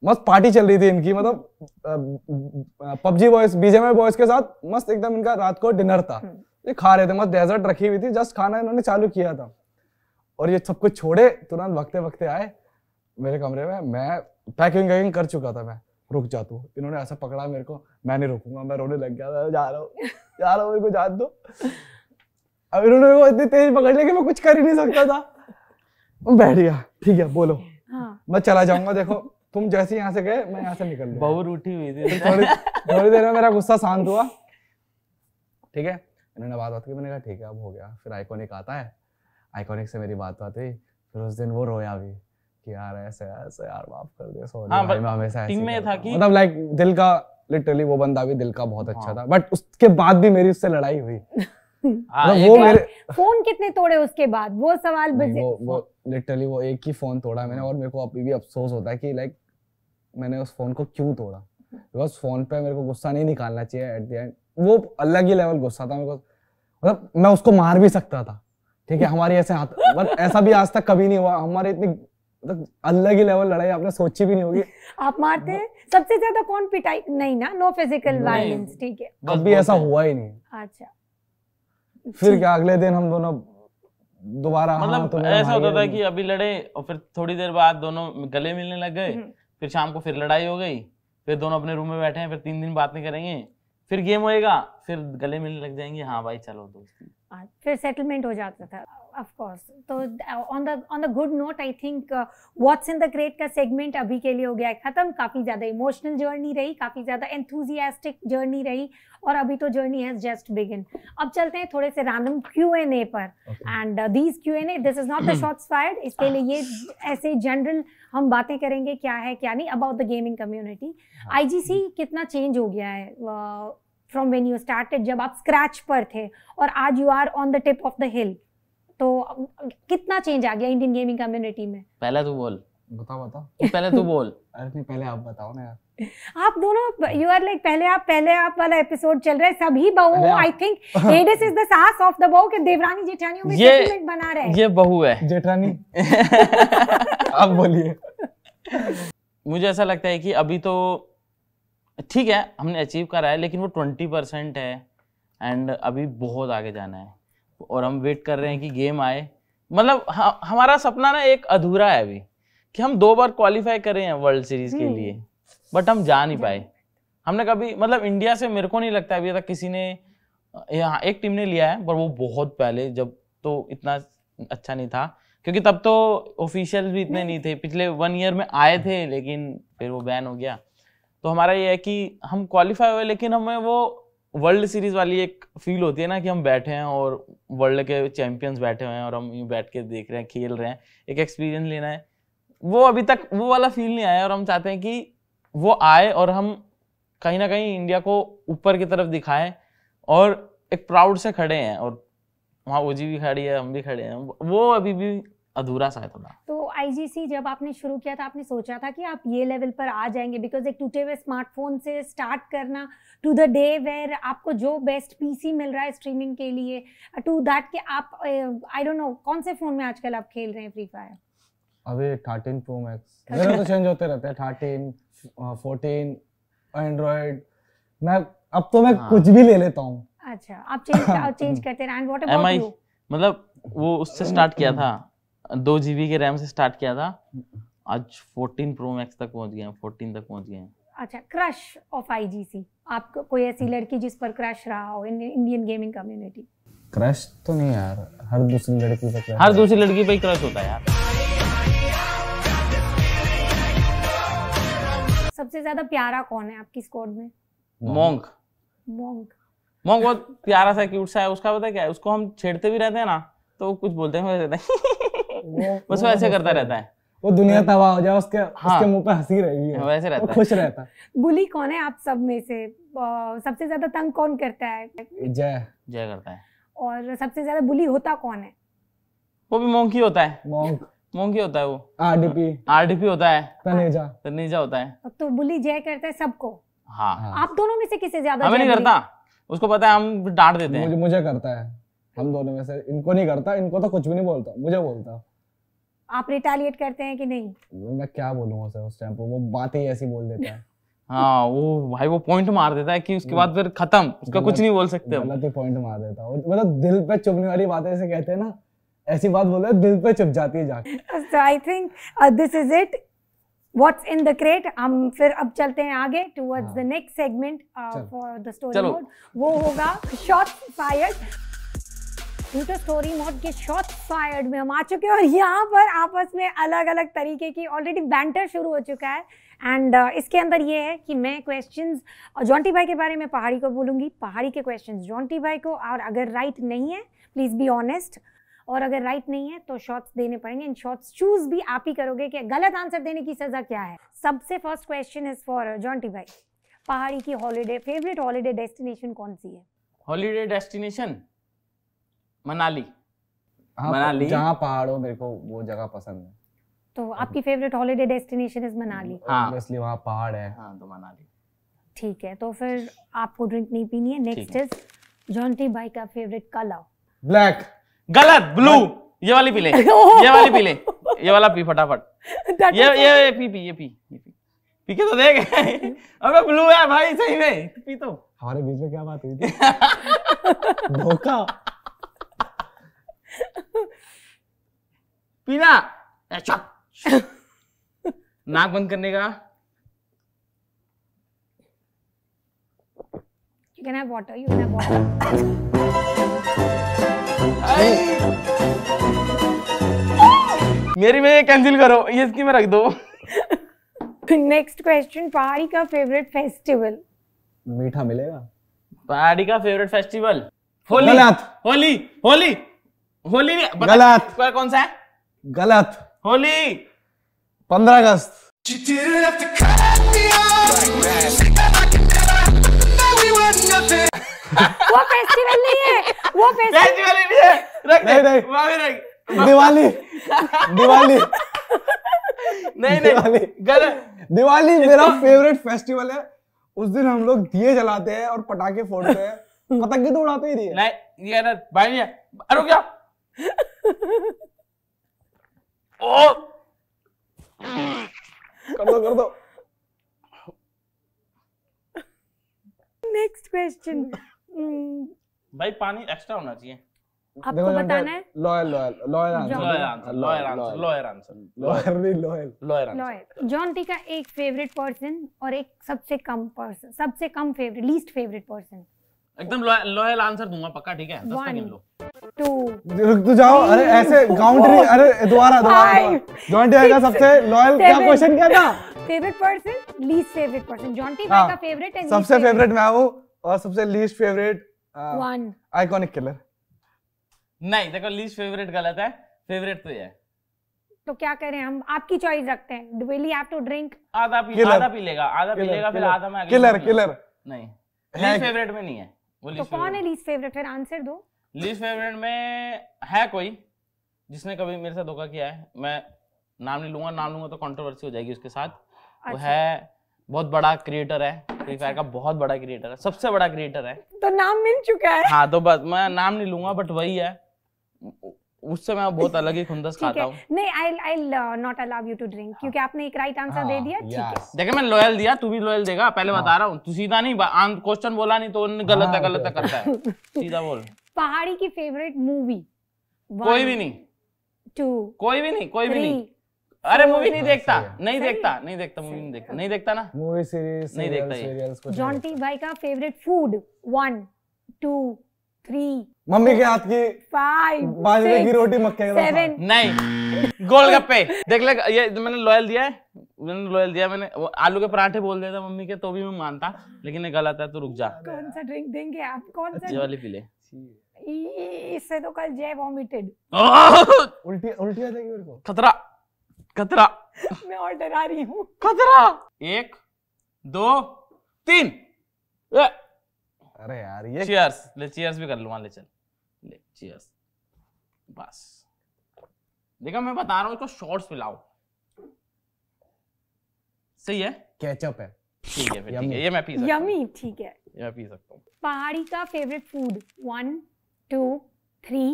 मस्त पार्टी चल रही थी इनकी मतलब पबजी बॉयज बीजेम बॉयज के साथ मस्त एकदम इनका रात को डिनर था हम्म। ये खा रहे थे मस्त डेजर्ट रखी हुई थी जस्ट खाना इन्होंने चालू किया था और ये सब कुछ छोड़े तुरंत वक्ते वक्ते आए मेरे कमरे में मैं पैकिंग वैकिंग कर चुका था मैं रुक जा तू इन्होंने ऐसा पकड़ा मेरे को मैं नहीं रुकूंगा मैं रोने लग गया था जा रहा हूँ जा रहा हूँ मेरे को जान दो अब इन्होंने वो इतनी तेज पकड़ लिया कि मैं कुछ कर ही नहीं सकता था बैठ गया ठीक है बोलो हाँ। मैं चला जाऊंगा देखो तुम जैसे यहाँ से गए मैं यहाँ से निकल गया बहु रूठी हुई थी थोड़ी थोड़ी देर में मेरा गुस्सा शांत हुआ ठीक है इन्होंने बात बात की मैंने कहा ठीक है अब हो गया फिर आइकॉनिक आता है आइकॉनिक से मेरी बात बात हुई फिर उस दिन वो रोया भी कि यार ऐसे ऐसे यार माफ कर दे सॉरी हाँ, मैं हमेशा टीम में था कि मतलब लाइक दिल का लिटरली वो बंदा भी दिल का बहुत अच्छा हाँ। था बट उसके बाद भी मेरी उससे लड़ाई हुई हाँ, मतलब वो मेरे फोन कितने तोड़े उसके बाद वो सवाल वो वो लिटरली वो एक ही फोन तोड़ा मैंने और मेरे को अभी भी अफसोस होता है कि लाइक मैंने उस फ़ोन को क्यों तोड़ा बिकॉज फ़ोन पे मेरे को गुस्सा नहीं निकालना चाहिए एट द एंड वो अलग ही लेवल गुस्सा था मेरे को मतलब मैं उसको मार भी सकता था ठीक है हमारी ऐसे हाथ बट मतलब ऐसा भी आज तक कभी नहीं हुआ हमारे इतनी मतलब अलग ही लेवल लड़ाई आपने सोची भी नहीं होगी आप मारते हैं सबसे ज्यादा कौन पिटाई नहीं ना नो फिजिकल वायलेंस ठीक है कभी ऐसा हुआ ही नहीं अच्छा फिर क्या अगले दिन हम दोनों दोबारा मतलब हाँ तो ऐसा होता था कि अभी लड़े और फिर थोड़ी देर बाद दोनों गले मिलने लग गए हम्म। फिर शाम को फिर लड़ाई हो गई फिर दोनों अपने रूम में बैठे हैं फिर तीन दिन बातें करेंगे फिर गेम होएगा फिर गले मिलने लग जाएंगे हाँ भाई चलो दोस्ती फिर सेटलमेंट हो जाता था ऑफ कोर्स तो on the on the good note I think what's in the crate का सेगमेंट अभी के लिए हो गया है ख़त्म काफ़ी ज़्यादा इमोशनल जर्नी रही काफ़ी ज़्यादा एंथुजियास्टिक जर्नी रही और अभी तो जर्नी हैज़ जस्ट बिगिन अब चलते हैं थोड़े से रैंडम क्यू एन ए पर and these Q N A this is not the shots fired इसके लिए ये ah. ऐसे जनरल हम बातें करेंगे क्या है क्या नहीं about the gaming community I G C कितना चेंज हो गया है uh, from when you started जब आप स्क्रैच पर थे और आज you are on the tip of the hill तो कितना चेंज आ गया इंडियन गेमिंग कम्युनिटी में पहले तू बोल बता बता पहले तू बोल अरे नहीं पहले आप बताओ ना यार आप दोनों यू आर लाइक पहले आप पहले आप वाला एपिसोड चल रहा है सभी बहू आई थिंक एडिस is the saas of the bahu के देवरानी जेठानी में सेटलमेंट बना रहे हैं ये बहू है जेठानी आप बोलिए मुझे ऐसा लगता है कि अभी तो ठीक है हमने अचीव करा है लेकिन वो ट्वेंटी परसेंट है एंड अभी बहुत आगे जाना है और हम वेट कर रहे हैं कि गेम आए मतलब हमारा सपना ना एक अधूरा है अभी कि हम दो बार क्वालिफाई कर रहे हैं वर्ल्ड सीरीज के हम्म। लिए बट हम जा नहीं पाए हमने कभी मतलब इंडिया से मेरे को नहीं लगता अभी तक किसी ने यहाँ एक टीम ने लिया है पर वो बहुत पहले जब तो इतना अच्छा नहीं था क्योंकि तब तो ऑफिशियल भी इतने नहीं थे पिछले वन ईयर में आए थे लेकिन फिर वो बैन हो गया तो हमारा ये है कि हम क्वालिफाई हुए लेकिन हमें वो वर्ल्ड सीरीज वाली एक फील होती है ना कि हम बैठे हैं और वर्ल्ड के चैंपियंस बैठे हुए हैं और हम यूँ बैठ के देख रहे हैं खेल रहे हैं एक एक्सपीरियंस लेना है वो अभी तक वो वाला फील नहीं आया और हम चाहते हैं कि वो आए और हम कहीं ना कहीं इंडिया को ऊपर की तरफ दिखाएं और एक प्राउड से खड़े हैं और वहाँ ओ जी भी खड़ी है हम भी खड़े हैं वो अभी भी अधूरा शायद होना तो आईजीसी जब आपने शुरू किया था आपने सोचा था कि आप ये लेवल पर आ जाएंगे बिकॉज एक टूटे हुए स्मार्टफोन से स्टार्ट करना टू द डे वेयर आपको जो बेस्ट पीसी मिल रहा है स्ट्रीमिंग के लिए टू दैट कि आप आई डोंट नो कौन से फोन में आजकल आप खेल रहे हैं फ्री फायर अभी 13 प्रो मैक्स मेरे तो चेंज होते रहते हैं 13 14 एंड्रॉइड मैं अब तो मैं हाँ. कुछ भी ले लेता हूँ अच्छा आप चेंज आप चेंज करते रहे एंड व्हाट अबाउट यू मतलब वो उससे स्टार्ट किया था दो जी के रैम से स्टार्ट किया था आज 14 प्रो मैक्स तक पहुंच गए हैं 14 तक पहुंच गए हैं अच्छा क्रश ऑफ आईजीसी आपको कोई ऐसी लड़की जिस पर क्रश रहा हो इंडियन गेमिंग कम्युनिटी क्रश तो नहीं यार हर दूसरी लड़की पर हर दूसरी लड़की पर ही क्रश होता है यार सबसे ज्यादा प्यारा कौन है आपकी स्क्वाड में मोंग मोंग मोंग बहुत प्यारा सा क्यूट सा है उसका पता क्या है उसको हम छेड़ते भी रहते हैं ना तो वो कुछ बोलते हैं बस वो ऐसे करता रहता है वो दुनिया हाँ। तबाह हो जाए उसके हाँ, उसके मुंह पे हंसी रहेगी वैसे रहता खुश रहता है बुली कौन है आप सब में से सबसे ज्यादा तंग कौन करता है जय जय करता है और सबसे ज्यादा बुली होता कौन है वो भी मोंकी होता है मोंक मोंकी होता है वो आरडीपी आरडीपी होता है तनेजा तनेजा होता है तो बुली जय करता है सबको हाँ, हाँ। आप दोनों में से किसे ज्यादा हमें नहीं करता उसको पता है हम डांट देते हैं मुझे, करता है हम दोनों में से इनको नहीं करता इनको तो कुछ भी नहीं बोलता मुझे बोलता है आप रिटेलिएट करते हैं कि नहीं मैं क्या बोलूंगा सर उस टाइम पर वो बातें ऐसी बोल देता है हाँ वो भाई वो पॉइंट मार देता है कि उसके बाद फिर खत्म उसका कुछ नहीं बोल सकते गलत ही पॉइंट मार देता है मतलब दिल पे चुभने वाली बातें ऐसे कहते हैं ना ऐसी बात बोले दिल पे चुप जाती है जाके so I think this is it what's in the crate हम फिर अब चलते हैं आगे towards the next segment for the story mode वो होगा shot fire Twitter story mode के शॉट फायर्ड में हम आ चुके हैं और यहाँ पर आपस में अलग अलग तरीके की ऑलरेडी बैंटर शुरू हो चुका है एंड uh, इसके अंदर ये है कि मैं क्वेश्चंस जॉन्टी भाई के बारे में पहाड़ी को बोलूँगी पहाड़ी के क्वेश्चंस जॉन्टी भाई को और अगर राइट नहीं है प्लीज़ बी ऑनेस्ट और अगर राइट नहीं है तो शॉर्ट्स देने पड़ेंगे इन शॉर्ट्स चूज भी आप ही करोगे कि गलत आंसर देने की सज़ा क्या है सबसे first question is for Jonty भाई पहाड़ी की हॉलीडे फेवरेट हॉलीडे डेस्टिनेशन कौन सी है हॉलीडे डेस्टिनेशन मनाली हाँ, मनाली जहाँ पहाड़ हो मेरे को वो जगह पसंद है तो आपकी favourite holiday destination is Manali mm, हाँ वहाँ पहाड़ है हाँ तो मनाली ठीक है तो फिर आपको ड्रिंक नहीं पीनी है नेक्स्ट इज जॉन्टी भाई का फेवरेट कलर ब्लैक गलत ब्लू ये वाली पी ले ये वाली पी ले ये वाला पी फटाफट ये ये पी पी ये पी ये पी पी के तो देख अबे ब्लू तो है भाई सही में पी तो हमारे बीच में क्या बात हुई थी धोखा पीना चुप नाक बंद करने का मेरी में कैंसिल करो ये इसकी में रख दो नेक्स्ट क्वेश्चन पहाड़ी का फेवरेट फेस्टिवल मीठा मिलेगा पहाड़ी का फेवरेट फेस्टिवल होली होली होली होली नहीं गलत स्क्वायर कौन सा है गलत होली पंद्रह अगस्त वो फेस्टिवल नहीं है वो फेस्टिवल नहीं है रख नहीं नहीं रख दिवाली दिवाली नहीं नहीं गलत दिवाली मेरा फेवरेट फेस्टिवल है उस दिन हम लोग दिए जलाते हैं और पटाखे फोड़ते हैं पतंगे तो उड़ाते ही नहीं नहीं ये गलत भाई नहीं अरे क्या ओ कर दो कर दो नेक्स्ट क्वेश्चन भाई पानी एक्स्ट्रा होना चाहिए आपको बताना है loyal loyal loyal answer loyal answer loyal answer loyal नहीं loyal loyal answer Jonty का एक फेवरेट पर्सन और एक सबसे कम पर्सन सबसे कम फेवरेट लीस्ट फेवरेट पर्सन एकदम लॉयल आंसर दूंगा पक्का ठीक है दस गिन जाओ अरे ऐसे काउंटरी अरे दोबारा दोबारा जॉन्टी सबसे लॉयल क्या क्वेश्चन क्या था favourite person least favourite person Jonty का फेवरेट एंड सबसे फेवरेट मैं हूं और सबसे least favourite one iconic killer नहीं देखो लीस्ट फेवरेट गलत है फेवरेट तो ये तो क्या करें हम आपकी चॉइस रखते हैं do we have to drink आधा पी आधा पी लेगा आधा पी लेगा फिर आधा मैं किलर किलर नहीं लीस्ट फेवरेट में नहीं है तो कौन है लीस्ट फेवरेट फिर आंसर दो लीस्ट फेवरेट में है कोई जिसने कभी मेरे साथ धोखा किया है मैं नाम नहीं लूंगा नाम लूंगा तो कंट्रोवर्सी हो जाएगी उसके साथ अच्छा। वो है बहुत बड़ा क्रिएटर है फ्री फायर का बहुत बड़ा क्रिएटर है सबसे बड़ा क्रिएटर है तो नाम मिल चुका है हाँ तो बस मैं नाम नहीं लूंगा बट वही है उससे मैं बहुत अलग ही खुंदस खाता हूँ नहीं I I not allow you to drink क्योंकि आपने एक राइट आंसर दे हाँ, दिया ठीक है देखिए मैं लॉयल दिया तू भी लॉयल देगा पहले हाँ। बता रहा हूँ तू सीधा नहीं क्वेश्चन बोला नहीं तो हाँ, गलत है तो गलत करता है सीधा बोल पहाड़ी की फेवरेट मूवी कोई भी नहीं टू कोई भी नहीं कोई भी नहीं अरे मूवी नहीं देखता नहीं देखता नहीं देखता मूवी नहीं देखता नहीं देखता ना मूवी सीरीज नहीं देखता जॉन्टी भाई का favourite food one two three मम्मी के हाथ की फाइव बाजरे की रोटी मक्के सेवन नहीं गोलगप्पे देख ले ये मैंने लॉयल दिया है मैंने लॉयल दिया मैंने आलू के पराठे बोल दिया था मम्मी के तो भी मैं मानता लेकिन ये गलत है तो रुक जा कौन सा ड्रिंक देंगे आप कौन सा वाली पीले इससे तो कल जय वॉमिटेड उल्टी उल्टी आ जाएगी मेरे को खतरा खतरा मैं और डरा रही हूँ खतरा एक दो तीन अरे यार ये चीयर्स ले चीयर्स भी कर मान ले चल ले चीयर्स बस देखा मैं बता रहा हूँ इसको शॉर्ट्स पिलाओ सही है केचप है ठीक है ठीक है ये मैं पी सकता यमी ठीक है ये मैं पी सकता हूँ पहाड़ी का favourite food one two three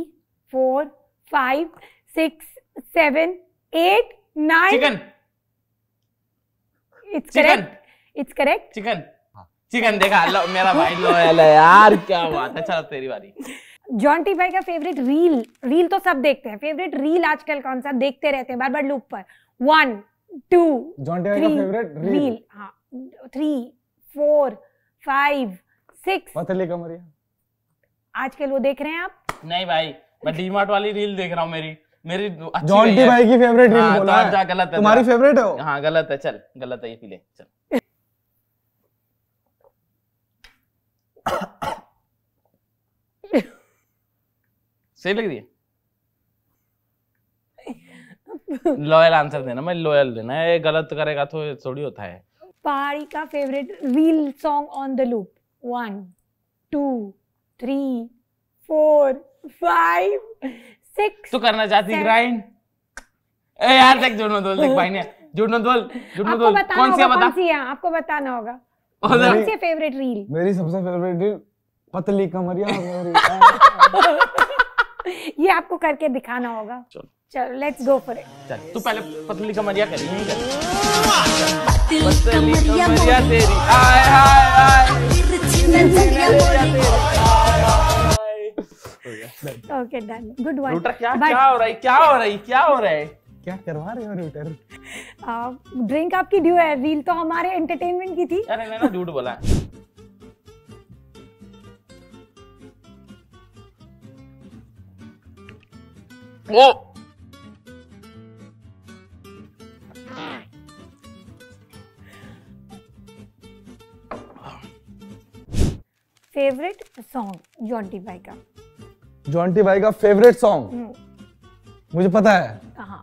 four five six seven eight nine chicken it's correct it's correct chicken chicken देखा लो मेरा भाई लॉयल है यार क्या बात है चलो तेरी बारी जॉन्टी भाई का फेवरेट रील रील तो सब देखते हैं फेवरेट रील आजकल कौन सा देखते रहते हैं बार बार लूप पर वन टू जॉन्टी भाई का फेवरेट रील हाँ थ्री फोर फाइव सिक्स पतली कमरिया आजकल वो देख रहे हैं आप नहीं भाई मैं डीमार्ट वाली रील देख रहा हूँ मेरी मेरी जॉन्टी भाई की फेवरेट रील हाँ, बोला तो है गलत है तुम्हारी फेवरेट है हाँ गलत है चल गलत है ये पी चल सही लग रही है लॉयल आंसर देना मैं लॉयल देना है गलत करेगा तो थोड़ी होता है पहाड़ी का favourite reel song on the loop one two three four five six तू करना चाहती ग्राइंड ए यार देख जुड़ मत बोल देख भाई ने जुड़ मत बोल जुड़ मत बोल कौन सी बता कौन सी है आपको बताना होगा कौन सी फेवरेट रील मेरी सबसे फेवरेट रील पतली कमरिया मेरी ये आपको करके दिखाना होगा चलो लेट्स गो फॉर इट चल तू पहले पतली कमरिया कर पतली कमरिया तेरी हाय हाय हाय ओके डन गुड वन रूटर क्या क्या हो रहा है क्या हो रहा है क्या हो रहा है क्या करवा रहे हो रूटर ड्रिंक आपकी ड्यू है रील तो हमारे एंटरटेनमेंट की थी अरे मैंने झूठ बोला फेवरेट सॉन्ग जॉन्टी भाई का जॉन्टी भाई का फेवरेट सॉन्ग मुझे पता है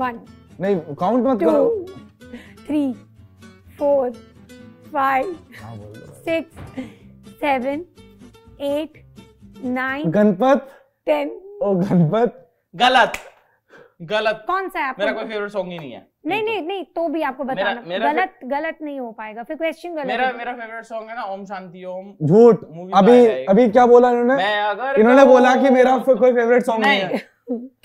वन नहीं काउंट मत करो three four five six seven eight nine Ganpat ten ओ गणपत गलत गलत कौन सा है आपको मेरा कोई फेवरेट सॉन्ग ही नहीं है नहीं नहीं नहीं नहीं तो भी आपको बताना मेरा, मेरा गलत फे... गलत नहीं हो पाएगा फिर क्वेश्चन गलत मेरा मेरा फेवरेट सॉन्ग है ना ओम शांति ओम झूठ अभी अभी क्या बोला इन्होंने इन्होंने बोला कि मेरा कोई फेवरेट सॉन्ग नहीं है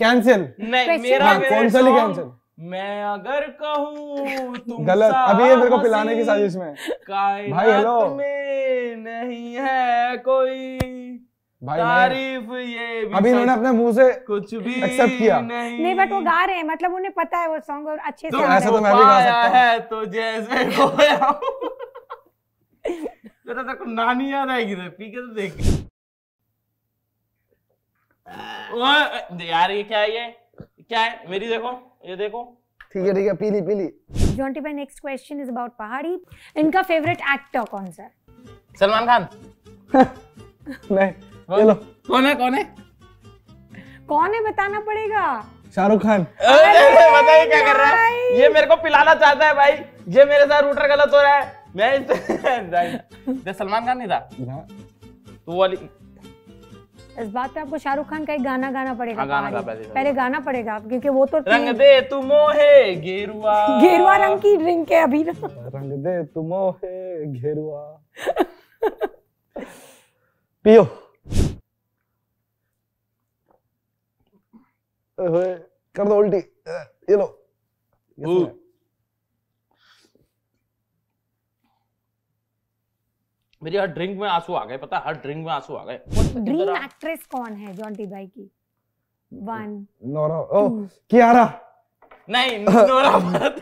कैंसिल नहीं मेरा हाँ, कौन सा कैंसिल मैं अगर कहूँ तुम गलत अभी ये मेरे को पिलाने की साजिश में भाई हेलो में नहीं है कोई तारीफ ये अभी इन्होंने अपने मुंह से कुछ भी एक्सेप्ट किया नहीं, नहीं बट वो गा रहे हैं मतलब उन्हें पता है वो सॉन्ग और अच्छे तो से ऐसा तो मैं भी गा सकता हूं है तो जैसे खोया बेटा तेरे नानी आ आएगी तो पी के तो देख यार ये क्या है ये क्या है मेरी देखो ये देखो ठीक है ठीक है पीली पीली जॉन्टी भाई नेक्स्ट क्वेश्चन इज अबाउट पहाड़ी इनका फेवरेट एक्टर कौन सा सलमान खान नहीं कौन है कौन है कौन है बताना पड़ेगा शाहरुख खान बताइए क्या कर रहा है ये मेरे को पिलाना चाहता है भाई ये मेरे साथ रूटर गलत हो रहा है मैं सलमान खान नहीं था तो वाली इस बात पे आपको शाहरुख खान का एक गाना गाना पड़ेगा हाँ, गाना गा पहले गाना पड़ेगा क्योंकि वो तो रंग दे तू मोहे गेरुआ गेरुआ रंग की ड्रिंक है अभी ना रंग दे तू मोहे गेरुआ पियो कर दो उल्टी ये लो मेरी हर ड्रिंक में आंसू आ गए पता हर ड्रिंक में आंसू आ गए ड्रीम एक्ट्रेस कौन है जॉन्टी भाई की वन नोरा ओ कियारा नहीं नोरा मत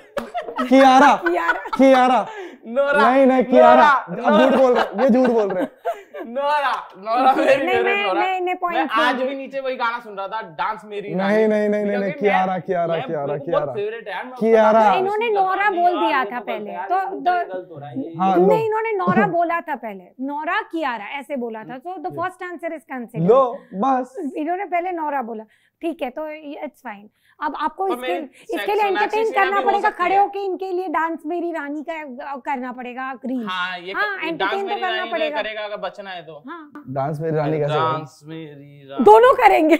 कियारा कियारा नोरा नहीं नहीं कियारा झूठ बोल रहे ये झूठ बोल रहे नोरा बोल दिया था पहले तो, तो- हाँ, इन्होंने नोरा बोला था पहले नोरा कियारा ऐसे बोला था तो the first answer is considered लो बस इन्होंने पहले नोरा बोला ठीक है तो इट्स फाइन अब आपको इसके इसके लिए एंटरटेन करना पड़ेगा खड़े होके इनके लिए डांस मेरी रानी का करना पड़ेगा रील हाँ एंटरटेन हाँ, तो करना पड़ेगा करेगा अगर बचना है तो हाँ डांस मेरी रानी का डांस मेरी रानी दोनों करेंगे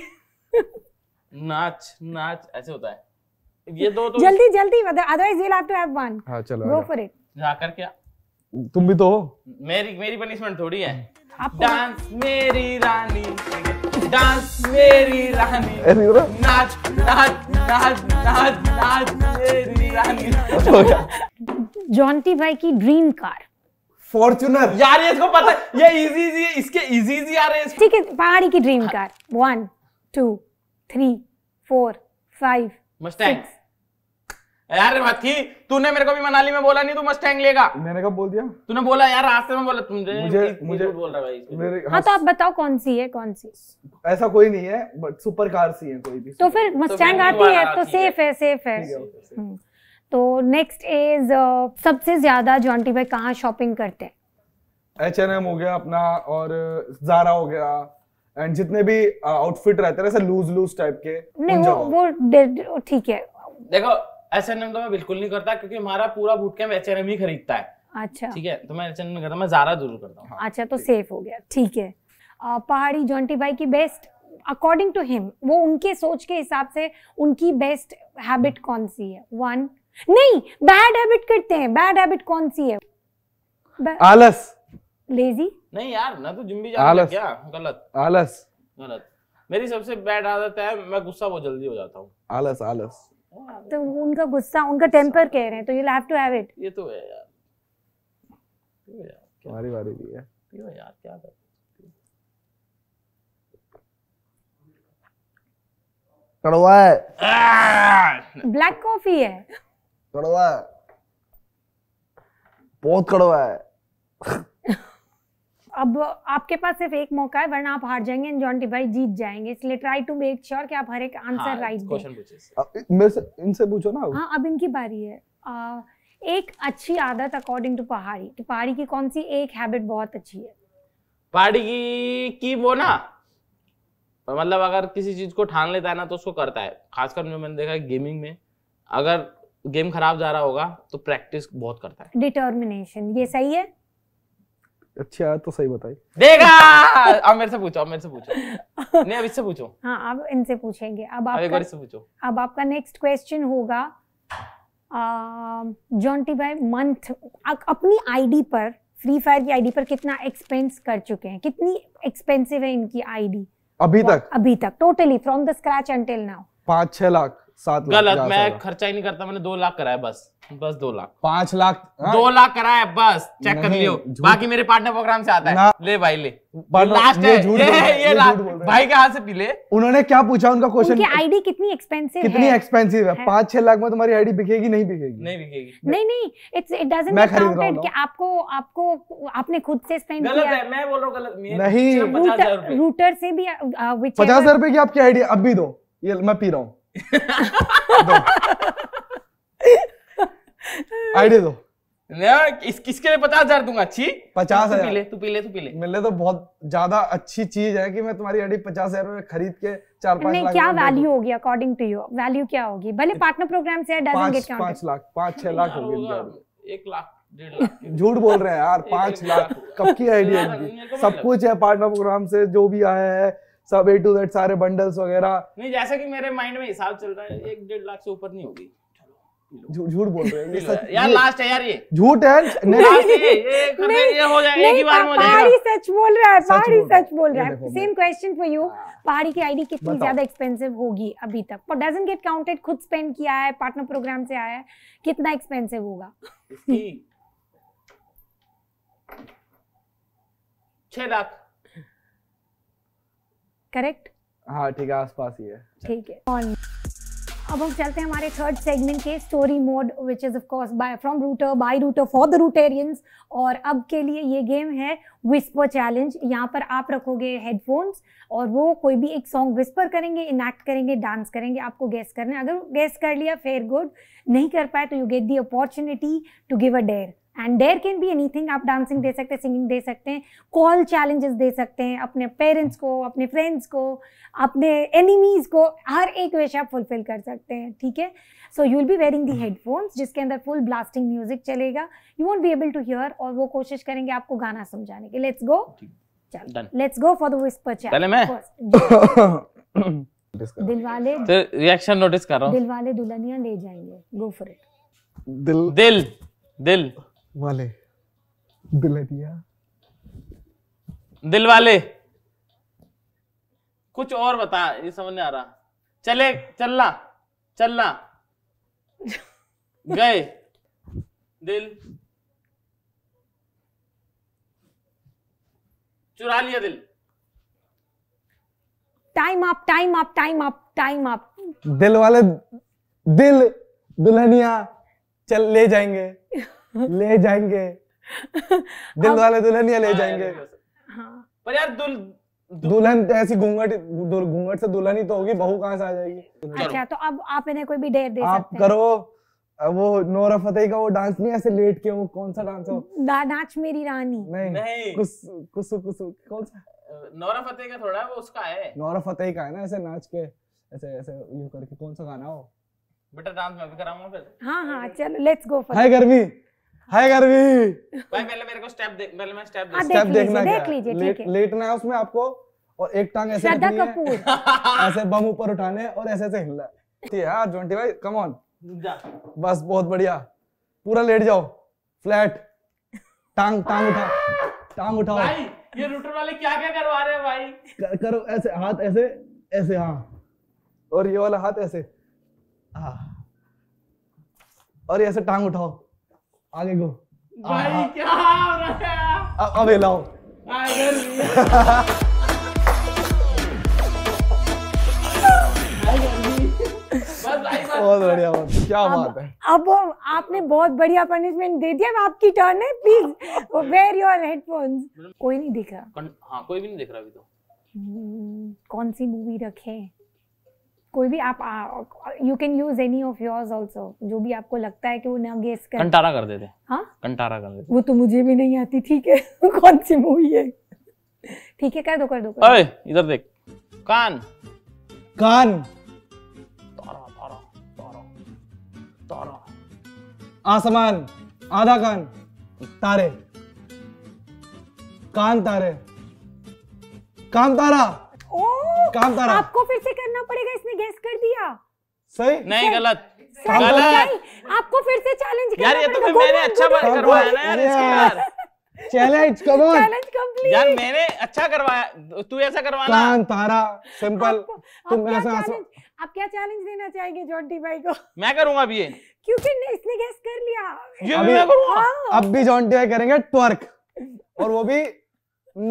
नाच नाच ऐसे होता है ये दो तो जल्दी जल्दी otherwise you have to have one हां चलो गो फॉर इट जाकर क्या तुम भी तो हो मेरी मेरी पनिशमेंट थोड़ी है डांस मेरी रानी डांस मेरी रानी नाच नाच नाच नाच नाच मेरी रानी अच्छा, जॉन्टी भाई की ड्रीम कार फॉर्चुनर यार ये इसको पता ये इजी इजी है इसके इजी इजी आ रहे हैं ठीक है पहाड़ी की dream car one two three four five Mustang यार मक्खी तूने मेरे को भी मनाली में बोला नहीं तू मस्टैंग लेगा मैंने कब बोल दिया तूने बोला यार रास्ते में बोला तुम मुझे मुझे बोल रहा भाई मेरे हाँ हाँ तो आप बताओ कौन सी है कौन सी ऐसा कोई नहीं है बट सुपर कार सी है कोई भी तो फिर मस्टैंग तो आती है तो सेफ है सेफ है हम्म। तो नेक्स्ट इज सबसे ज्यादा जॉन्टी भाई कहाँ शॉपिंग करते हैं एच एन एम हो गया अपना और जारा हो गया एंड जितने भी आउटफिट रहते हैं लूज लूज टाइप के नहीं वो वो ठीक है देखो एस एन एम तो मैं बिल्कुल नहीं करता क्योंकि हमारा पूरा boot camp H N M ही खरीदता है अच्छा ठीक है तो मैं एच एन एम करता मैं ज्यादा जरूर करता हूँ अच्छा तो सेफ हो गया ठीक है पहाड़ी जॉन्टी भाई की बेस्ट अकॉर्डिंग टू हिम वो उनके सोच के हिसाब से उनकी बेस्ट हैबिट कौन सी है वन नहीं बैड हैबिट करते हैं बैड हैबिट कौन सी है आलस लेजी नहीं यार ना तो जिम भी आलस क्या गलत आलस गलत मेरी सबसे बैड आदत है मैं गुस्सा बहुत जल्दी हो जाता हूँ आलस आलस तो उनका गुस्सा उनका टेम्पर कह रहे हैं तो you have to have it ये तो है यार तो तुम्हारी बारी भी है क्यों यार क्या कर कड़वा है ब्लैक कॉफी है कड़वा है बहुत कड़वा है अब आपके पास सिर्फ एक मौका है वरना आप हार जाएंगे एंड जॉन डिवाइस जीत जाएंगे इसलिए ट्राई टू मेक श्योर कि आप हर एक आंसर राइट दें क्वेश्चन पूछिए इनसे पूछो ना हां अब इनकी बारी है आ, एक अच्छी आदत अकॉर्डिंग टू पहाड़ी तो पहाड़ी की कौन सी एक हैबिट बहुत अच्छी है पहाड़ी की, की वो ना मतलब अगर किसी चीज को ठान लेता है ना तो उसको करता है खासकर जो मैंने देखा है गेमिंग में अगर गेम खराब जा रहा होगा तो प्रैक्टिस बहुत करता है डिटर्मिनेशन ये सही है अच्छी आदत तो सही बताई देखा अब मेरे से पूछो अब मेरे से पूछो नहीं अब इससे पूछो हाँ अब इनसे पूछेंगे अब आप एक बार इससे पूछो अब आपका नेक्स्ट क्वेश्चन होगा जॉन्टी भाई मंथ अपनी आईडी पर फ्री फायर की आईडी पर कितना एक्सपेंस कर चुके हैं कितनी एक्सपेंसिव है इनकी आईडी अभी तक अभी तक totally from the scratch until now पांच छह लाख सात गलत मैं खर्चा ही नहीं करता मैंने दो लाख कराया बस बस दो लाख पांच लाख हाँ। दो लाख कराया बस चेक कर लियो बाकी मेरे पार्टनर प्रोग्राम से आता है ले भाई ले लास्ट है ये, ये भाई के हाथ से पी ले उन्होंने क्या पूछा उनका क्वेश्चन आईडी कितनी एक्सपेंसिव कितनी एक्सपेंसिव है पांच छह लाख में तुम्हारी आईडी बिकेगी नहीं बिकेगी नहीं बिकेगी नहीं नहीं इट्स इट डजंट कि आपको आपको आपने खुद से स्पेंड किया गलत है मैं बोल रहा हूं गलत नहीं रूटर से भी पचास हजार रुपए की आपकी आईडी अब भी दो ये मैं पी रहा हूँ आईडी दो इस, किसके लिए पचास हजार दूंगा अच्छी पचास हजार तू पी ले तू पी ले मिलने तो बहुत ज्यादा अच्छी चीज है कि मैं तुम्हारी आईडी पचास हजार में खरीद के चार पांच लाख क्या वैल्यू होगी अकॉर्डिंग टू यू वैल्यू क्या होगी भले पार्टनर प्रोग्राम से पांच लाख पांच छह लाख होगी एक लाख झूठ बोल रहे हैं यार पांच लाख कब की आईडिया सब कुछ है पार्टनर प्रोग्राम से जो भी आया है सब ए टू जेड सारे बंडल्स वगैरह नहीं जैसे कि मेरे माइंड में हिसाब चल रहा है एक डेढ़ लाख से ऊपर नहीं होगी झूठ बोल रहे हैं यार लास्ट है यार ये झूठ है नहीं ये ये हो जाएगा एक ही बार में हो जाएगा पहाड़ी सच बोल रहा है पहाड़ी सच बोल रहा है सेम क्वेश्चन फॉर यू पहाड़ी की आईडी कितनी ज्यादा एक्सपेंसिव होगी अभी तक पर डजंट गेट काउंटेड खुद स्पेंड किया है पार्टनर प्रोग्राम से आया है कितना एक्सपेंसिव होगा छह लाख करेक्ट हाँ ठीक है आसपास ही है ठीक है ऑन अब हम चलते हैं हमारे थर्ड सेगमेंट के story mode which is of course by from Rooter by Rooter for the Rooterians और अब के लिए ये गेम है विस्पर चैलेंज यहाँ पर आप रखोगे हेडफोन्स और वो कोई भी एक सॉन्ग विस्पर करेंगे इनैक्ट करेंगे डांस करेंगे आपको गेस करना है अगर गेस कर लिया फेयर गुड नहीं कर पाए तो you get the opportunity to give a dare and there can be anything आप डांसिंग दे सकते हैं सिंगिंग दे सकते हैं कॉल चैलेंजेस दे सकते हैं अपने पेरेंट्स को अपने फ्रेंड्स को अपने एनिमीज़ को हर एक विश आप फुलफिल कर सकते हैं ठीक है so you will be wearing the headphones जिसके अंदर फुल ब्लास्टिंग म्यूजिक चलेगा you won't be able to hear और वो कोशिश करेंगे आपको गाना समझाने की let's go let's go for the whisper Dilwale reaction notice कर रहा हूँ दिलवाले दुल्हनिया ले जाएंगे गो फॉर इट दिल दिल दिल वाले दिलहटिया दिल वाले कुछ और बता ये समझ नहीं आ रहा चले चलना चलना गए दिल चुरा लिया दिल time up time up time up time up दिल वाले दिल दुल्हनिया चल ले जाएंगे ले जाएंगे दिल वाले दुल्हनिया ले हाँ, जाएंगे हाँ। पर यार दुल दुल्हन तो ऐसी घूंघट घूंघट से दुल्हन ही तो होगी बहू कहाँ से आ जाएगी अच्छा तो अब आप इन्हें कोई भी डेट दे आप सकते करो वो नोरा फतेह का वो डांस नहीं ऐसे लेट के वो कौन सा डांस है नाच मेरी रानी नहीं नहीं कुछ कुछ कुछ कौन सा नोरा फतेह का थोड़ा है वो उसका है नोरा फतेह का है ना ऐसे नाच के ऐसे ऐसे यूं करके कौन सा गाना हो बेटा डांस मैं भी कराऊंगा फिर हाँ हाँ चलो लेट्स गो फॉर हाय गर्मी हाय गर्वी भाई पहले मेरे को स्टेप देख पहले मैं स्टेप हाँ, देख स्टेप देखना देख लीजिए ठीक है लेटना है उसमें आपको और एक टांग ऐसे श्रद्धा कपूर ऐसे बम ऊपर उठाने और ऐसे ऐसे हिलना ठीक है ट्वेंटी हाँ, भाई कम ऑन जा बस बहुत बढ़िया पूरा लेट जाओ फ्लैट टांग टांग उठा टांग उठाओ भाई ये रूटर वाले क्या क्या करवा रहे हैं भाई करो ऐसे हाथ ऐसे ऐसे हाँ और ये वाला हाथ ऐसे हाँ और ऐसे टांग उठाओ आगे गो भाई क्या हो रहा है अब अब हिलाओ बहुत बढ़िया बहुत क्या अब, बात है अब आपने बहुत बढ़िया पनिशमेंट दे दिया अब आपकी टर्न है प्लीज वेयर योर हेडफोन्स कोई नहीं दिख रहा हाँ कोई भी नहीं दिख रहा अभी तो हम्म, कौन सी मूवी रखे कोई भी आप you can use any of yours also जो भी आपको लगता है कि वो ना गेस कर कंटारा कर देते हाँ कंटारा कर देते वो तो मुझे भी नहीं आती ठीक है कौन सी मूवी है ठीक है कर दो कर दो अरे इधर देख कान कान तारा तारा तारा तारा आसमान आधा कान तारे कान तारे कान तारा काम कर आपको फिर से करना पड़ेगा इसने गैस कर दिया सही नहीं गलत गलत आपको फिर से चैलेंज यार ये तो मैंने अच्छा करवाया ना यार इसके यार challenge come on challenge complete यार मैंने अच्छा करवाया तू ऐसा करवाना कान तारा सिंपल तुम ऐसा आप क्या चैलेंज देना चाहेंगे जॉन्टी भाई को मैं करूंगा अभी ये क्योंकि इसने गेस कर लिया ये अभी मैं करूंगा हाँ। अब भी जॉन्टी भाई करेंगे ट्वर्क और वो भी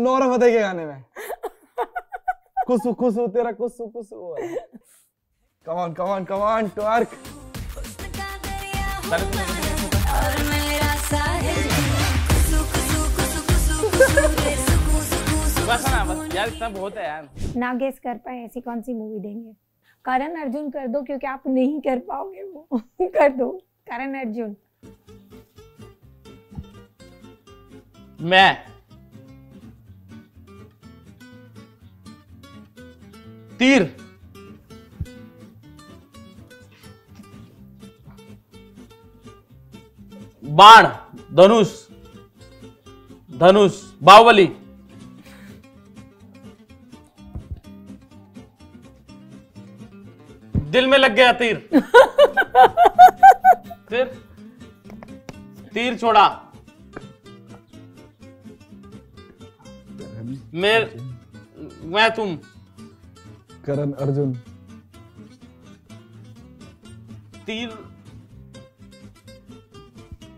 नौरा फतेह के गाने में कुसु कुसु तेरा कुसु कुसु come on come on come on टॉर्क बस ना बस यार इतना बहुत है यार ना गेस कर पाए ऐसी कौन सी मूवी देंगे करण अर्जुन कर दो क्योंकि आप नहीं कर पाओगे वो कर दो करण अर्जुन मैं तीर बाण धनुष धनुष बावली दिल में लग गया तीर फिर तीर छोड़ा मैं मैं तुम करण अर्जुन तीर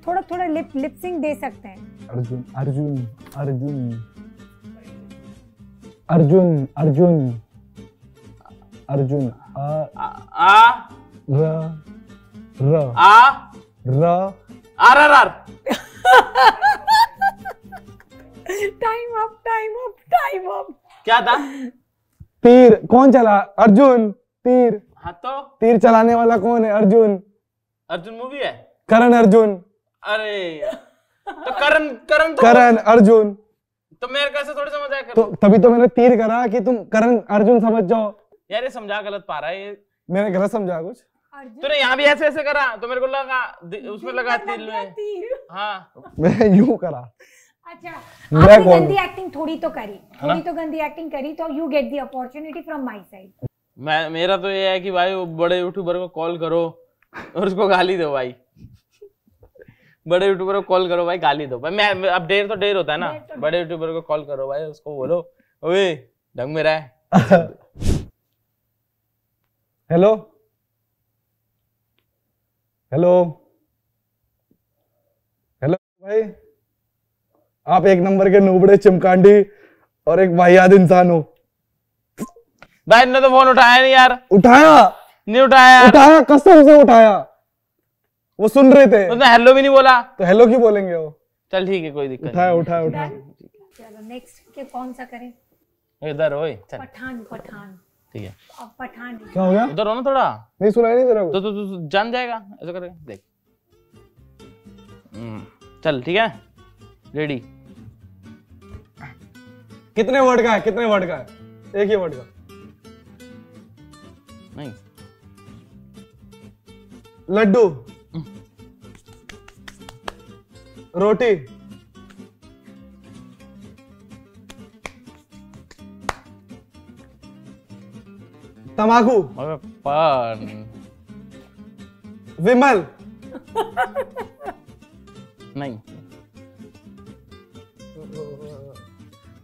थोड़ा थोड़ा लिप लिपसिंग दे सकते हैं अर्जुन अर्जुन अर्जुन अर्जुन अर्जुन अर्जुन आ आ र र आ र R R R time up time up time up क्या था तीर कौन चला अर्जुन तीर हाँ तो तीर चलाने वाला कौन है अर्जुन अर्जुन मूवी है करण अर्जुन अरे तो करण करण तो करण अर्जुन तो मेरे कैसे थोड़ी समझ आया तो तभी तो मैंने तीर करा कि तुम करण अर्जुन समझ जाओ यार ये समझा गलत पा रहा है ये मैंने गलत समझा कुछ तूने यहाँ भी ऐसे ऐसे करा तो मेरे को लगा उसमें लगा तीर में हाँ मैं यू करा अच्छा आपने गंदी एक्टिंग थोड़ी तो करी हाँ? थोड़ी तो गंदी एक्टिंग करी तो you get the opportunity from my side मैं मेरा तो ये है कि भाई वो बड़े यूट्यूबर को कॉल करो और उसको गाली दो भाई बड़े यूट्यूबर को कॉल करो भाई गाली दो भाई मैं अब डेर तो डेर होता है ना तो बड़े यूट्यूबर को कॉल करो भाई उसको बोलो ओए ढंग में रहा है हेलो हेलो हेलो भाई आप एक नंबर के नोबड़े चिमकांडी और एक वाहियात इंसान हो भाई ने तो फोन उठाया नहीं यार उठाया नहीं उठाया उठाया कसम से उठाया वो सुन रहे थे तो हेलो भी नहीं बोला तो हेलो की बोलेंगे वो चल ठीक है कोई दिक्कत उठाया उठाया उठाया चलो नेक्स्ट के कौन सा करें इधर ओए चल पठान पठान ठीक है अब पठान क्या हो गया उधर हो ना थोड़ा नहीं सुनाई नहीं तेरा तो तू तो, तो, तो, जान जाएगा ऐसा करेगा देख हम्म, चल ठीक है रेडी कितने वर्ड का है कितने वर्ड का है एक ही वर्ड का नहीं लड्डू हम्म। रोटी तमाकू पान विमल नहीं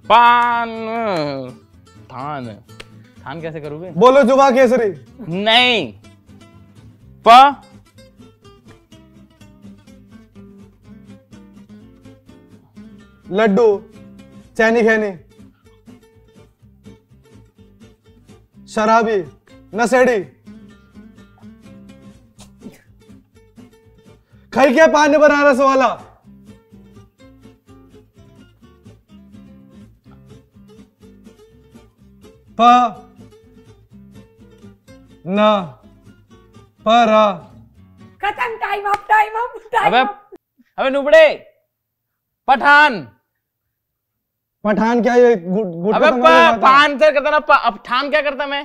पान थान थान कैसे करोगे बोलो जुबा केसरी नहीं प लड्डू चैनी खैनी शराबी नशेड़ी खल क्या पान बनारस वाला प न पर खत्म time up time up time अबे अबे नुबड़े पठान पठान क्या ये गुट गुट अबे पान सर करता ना अब ठान क्या करता मैं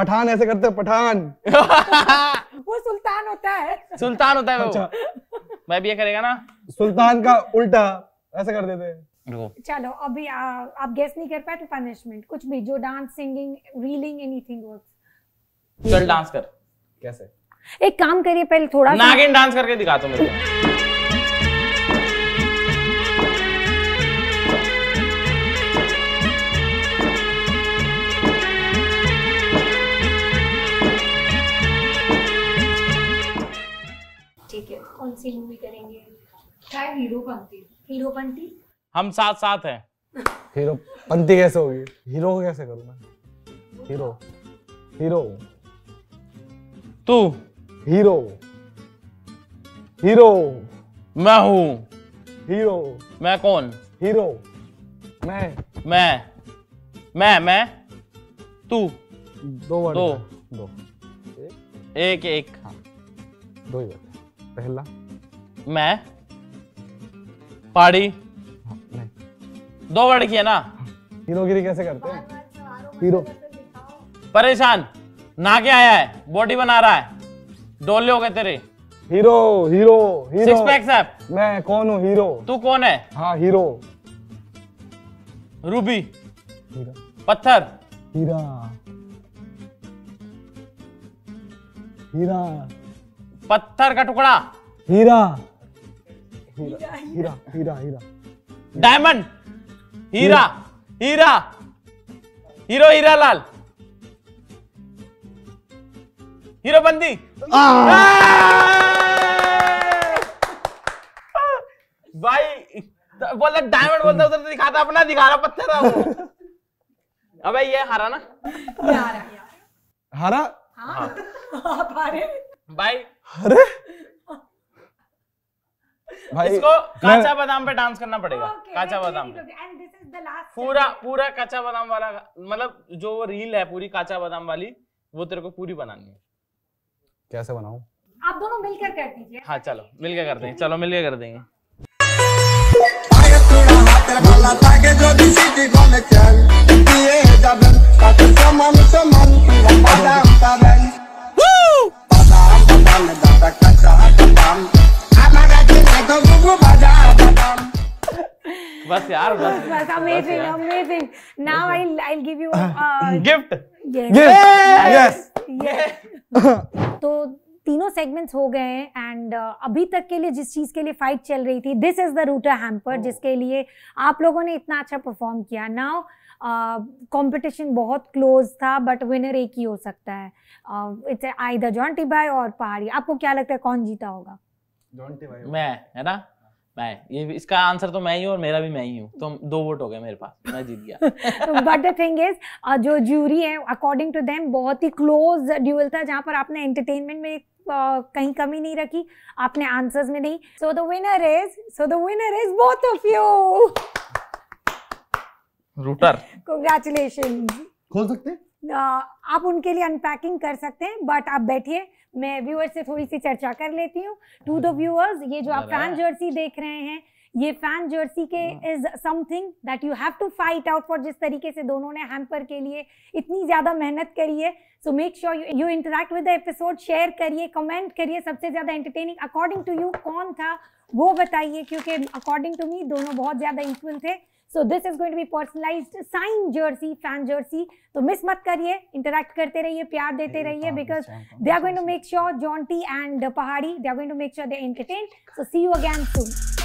पठान ऐसे करते पठान वो सुल्तान होता है सुल्तान होता है वो अच्छा। मैं भी ये करेगा ना सुल्तान का उल्टा ऐसे कर देते हैं चलो अभी आ, आप गेस नहीं कर पाए तो पनिशमेंट कुछ भी जो dance singing reeling anything works चल डांस कर कैसे एक काम करिए पहले थोड़ा नागिन डांस करके दिखा दो तो मेरे को ठीक है कौन सी मूवी करेंगे शायद हीरो हीरो पंथी हम साथ साथ हैं हीरो पंती कैसे होगी हीरो को कैसे करूँ मैं हीरो हीरो तू हीरो हीरो मैं हूँ हीरो मैं कौन हीरो मैं मैं मैं मैं तू दो दो दो एक एक हाँ दो ही पहला मैं पाड़ी दो वर्ड की है ना हीरोगिरी कैसे करते हैं हीरो परेशान ना के आया है बॉडी बना रहा है डोले हो गए तेरे hero hero hero six pack साहब मैं कौन हूँ हीरो तू कौन है हाँ हीरो रूबी पत्थर हीरा हीरा पत्थर का टुकड़ा हीरा हीरा हीरा हीरा डायमंड हीरा हीरा हीरो हीरा लाल हीरो बंदी भाई बोला डायमंड बोलता उधर दिखाता अपना दिखा रहा पत्थर अबे ये हारा ना हारा हारा हाँ, हाँ। भाई अरे भाई इसको कच्चा बादाम पे डांस करना पड़ेगा कच्चा बादाम पे पूरा पूरा कच्चा बादाम वाला मतलब जो रील है पूरी कच्चा बादाम वाली वो तेरे को पूरी बनानी है कैसे बनाऊं आप दोनों मिलकर कर दीजिए हाँ चलो मिलकर कर देंगे चलो मिलकर कर देंगे Woo! बस यार बस बस amazing amazing now I I give you gift yes yes तो तीनों सेगमेंट्स हो गए हैं एंड uh, अभी तक के लिए जिस चीज़ के लिए फाइट चल रही थी this is the Rooter hamper जिसके लिए आप लोगों ने इतना अच्छा परफॉर्म किया नाउ कंपटीशन uh, बहुत क्लोज था बट विनर एक ही हो सकता है इट्स आई द जॉन्टी बाय और पहाड़ी आपको क्या लगता है कौन जीता होगा मैं है ना मैं ये इसका आंसर तो मैं ही और मेरा भी मैं ही हूँ तो दो वोट हो गए मेरे पास मैं जीत गया बट द थिंग इज जो जूरी है अकॉर्डिंग टू देम बहुत ही क्लोज ड्यूअल था जहाँ पर आपने एंटरटेनमेंट में Uh, कहीं कमी नहीं रखी आपने आंसर्स में नहीं so the winner is so the winner is both of you Rooter congratulation खोल सकते हैं uh, आप उनके लिए अनपैकिंग कर सकते हैं बट आप बैठिए मैं व्यूअर्स से थोड़ी सी चर्चा कर लेती हूँ टू द व्यूअर्स ये जो आप फैन जर्सी देख रहे हैं ये फैन जर्सी के is something that you have to fight out for जिस तरीके से दोनों ने हैम्पर के लिए इतनी ज़्यादा मेहनत करी है so make sure you interact with the episode share करिए कमेंट करिए सबसे ज़्यादा एंटरटेनिंग अकॉर्डिंग टू यू कौन था वो बताइए क्योंकि अकॉर्डिंग टू मी दोनों बहुत ज़्यादा इक्वल थे so this is going to be personalize sign jersey fan jersey तो मिस मत करिए इंटरेक्ट करते रहिए प्यार देते रहिए because they are going to make sure Jonty and Pahadi they are going to make sure they entertain so see you again soon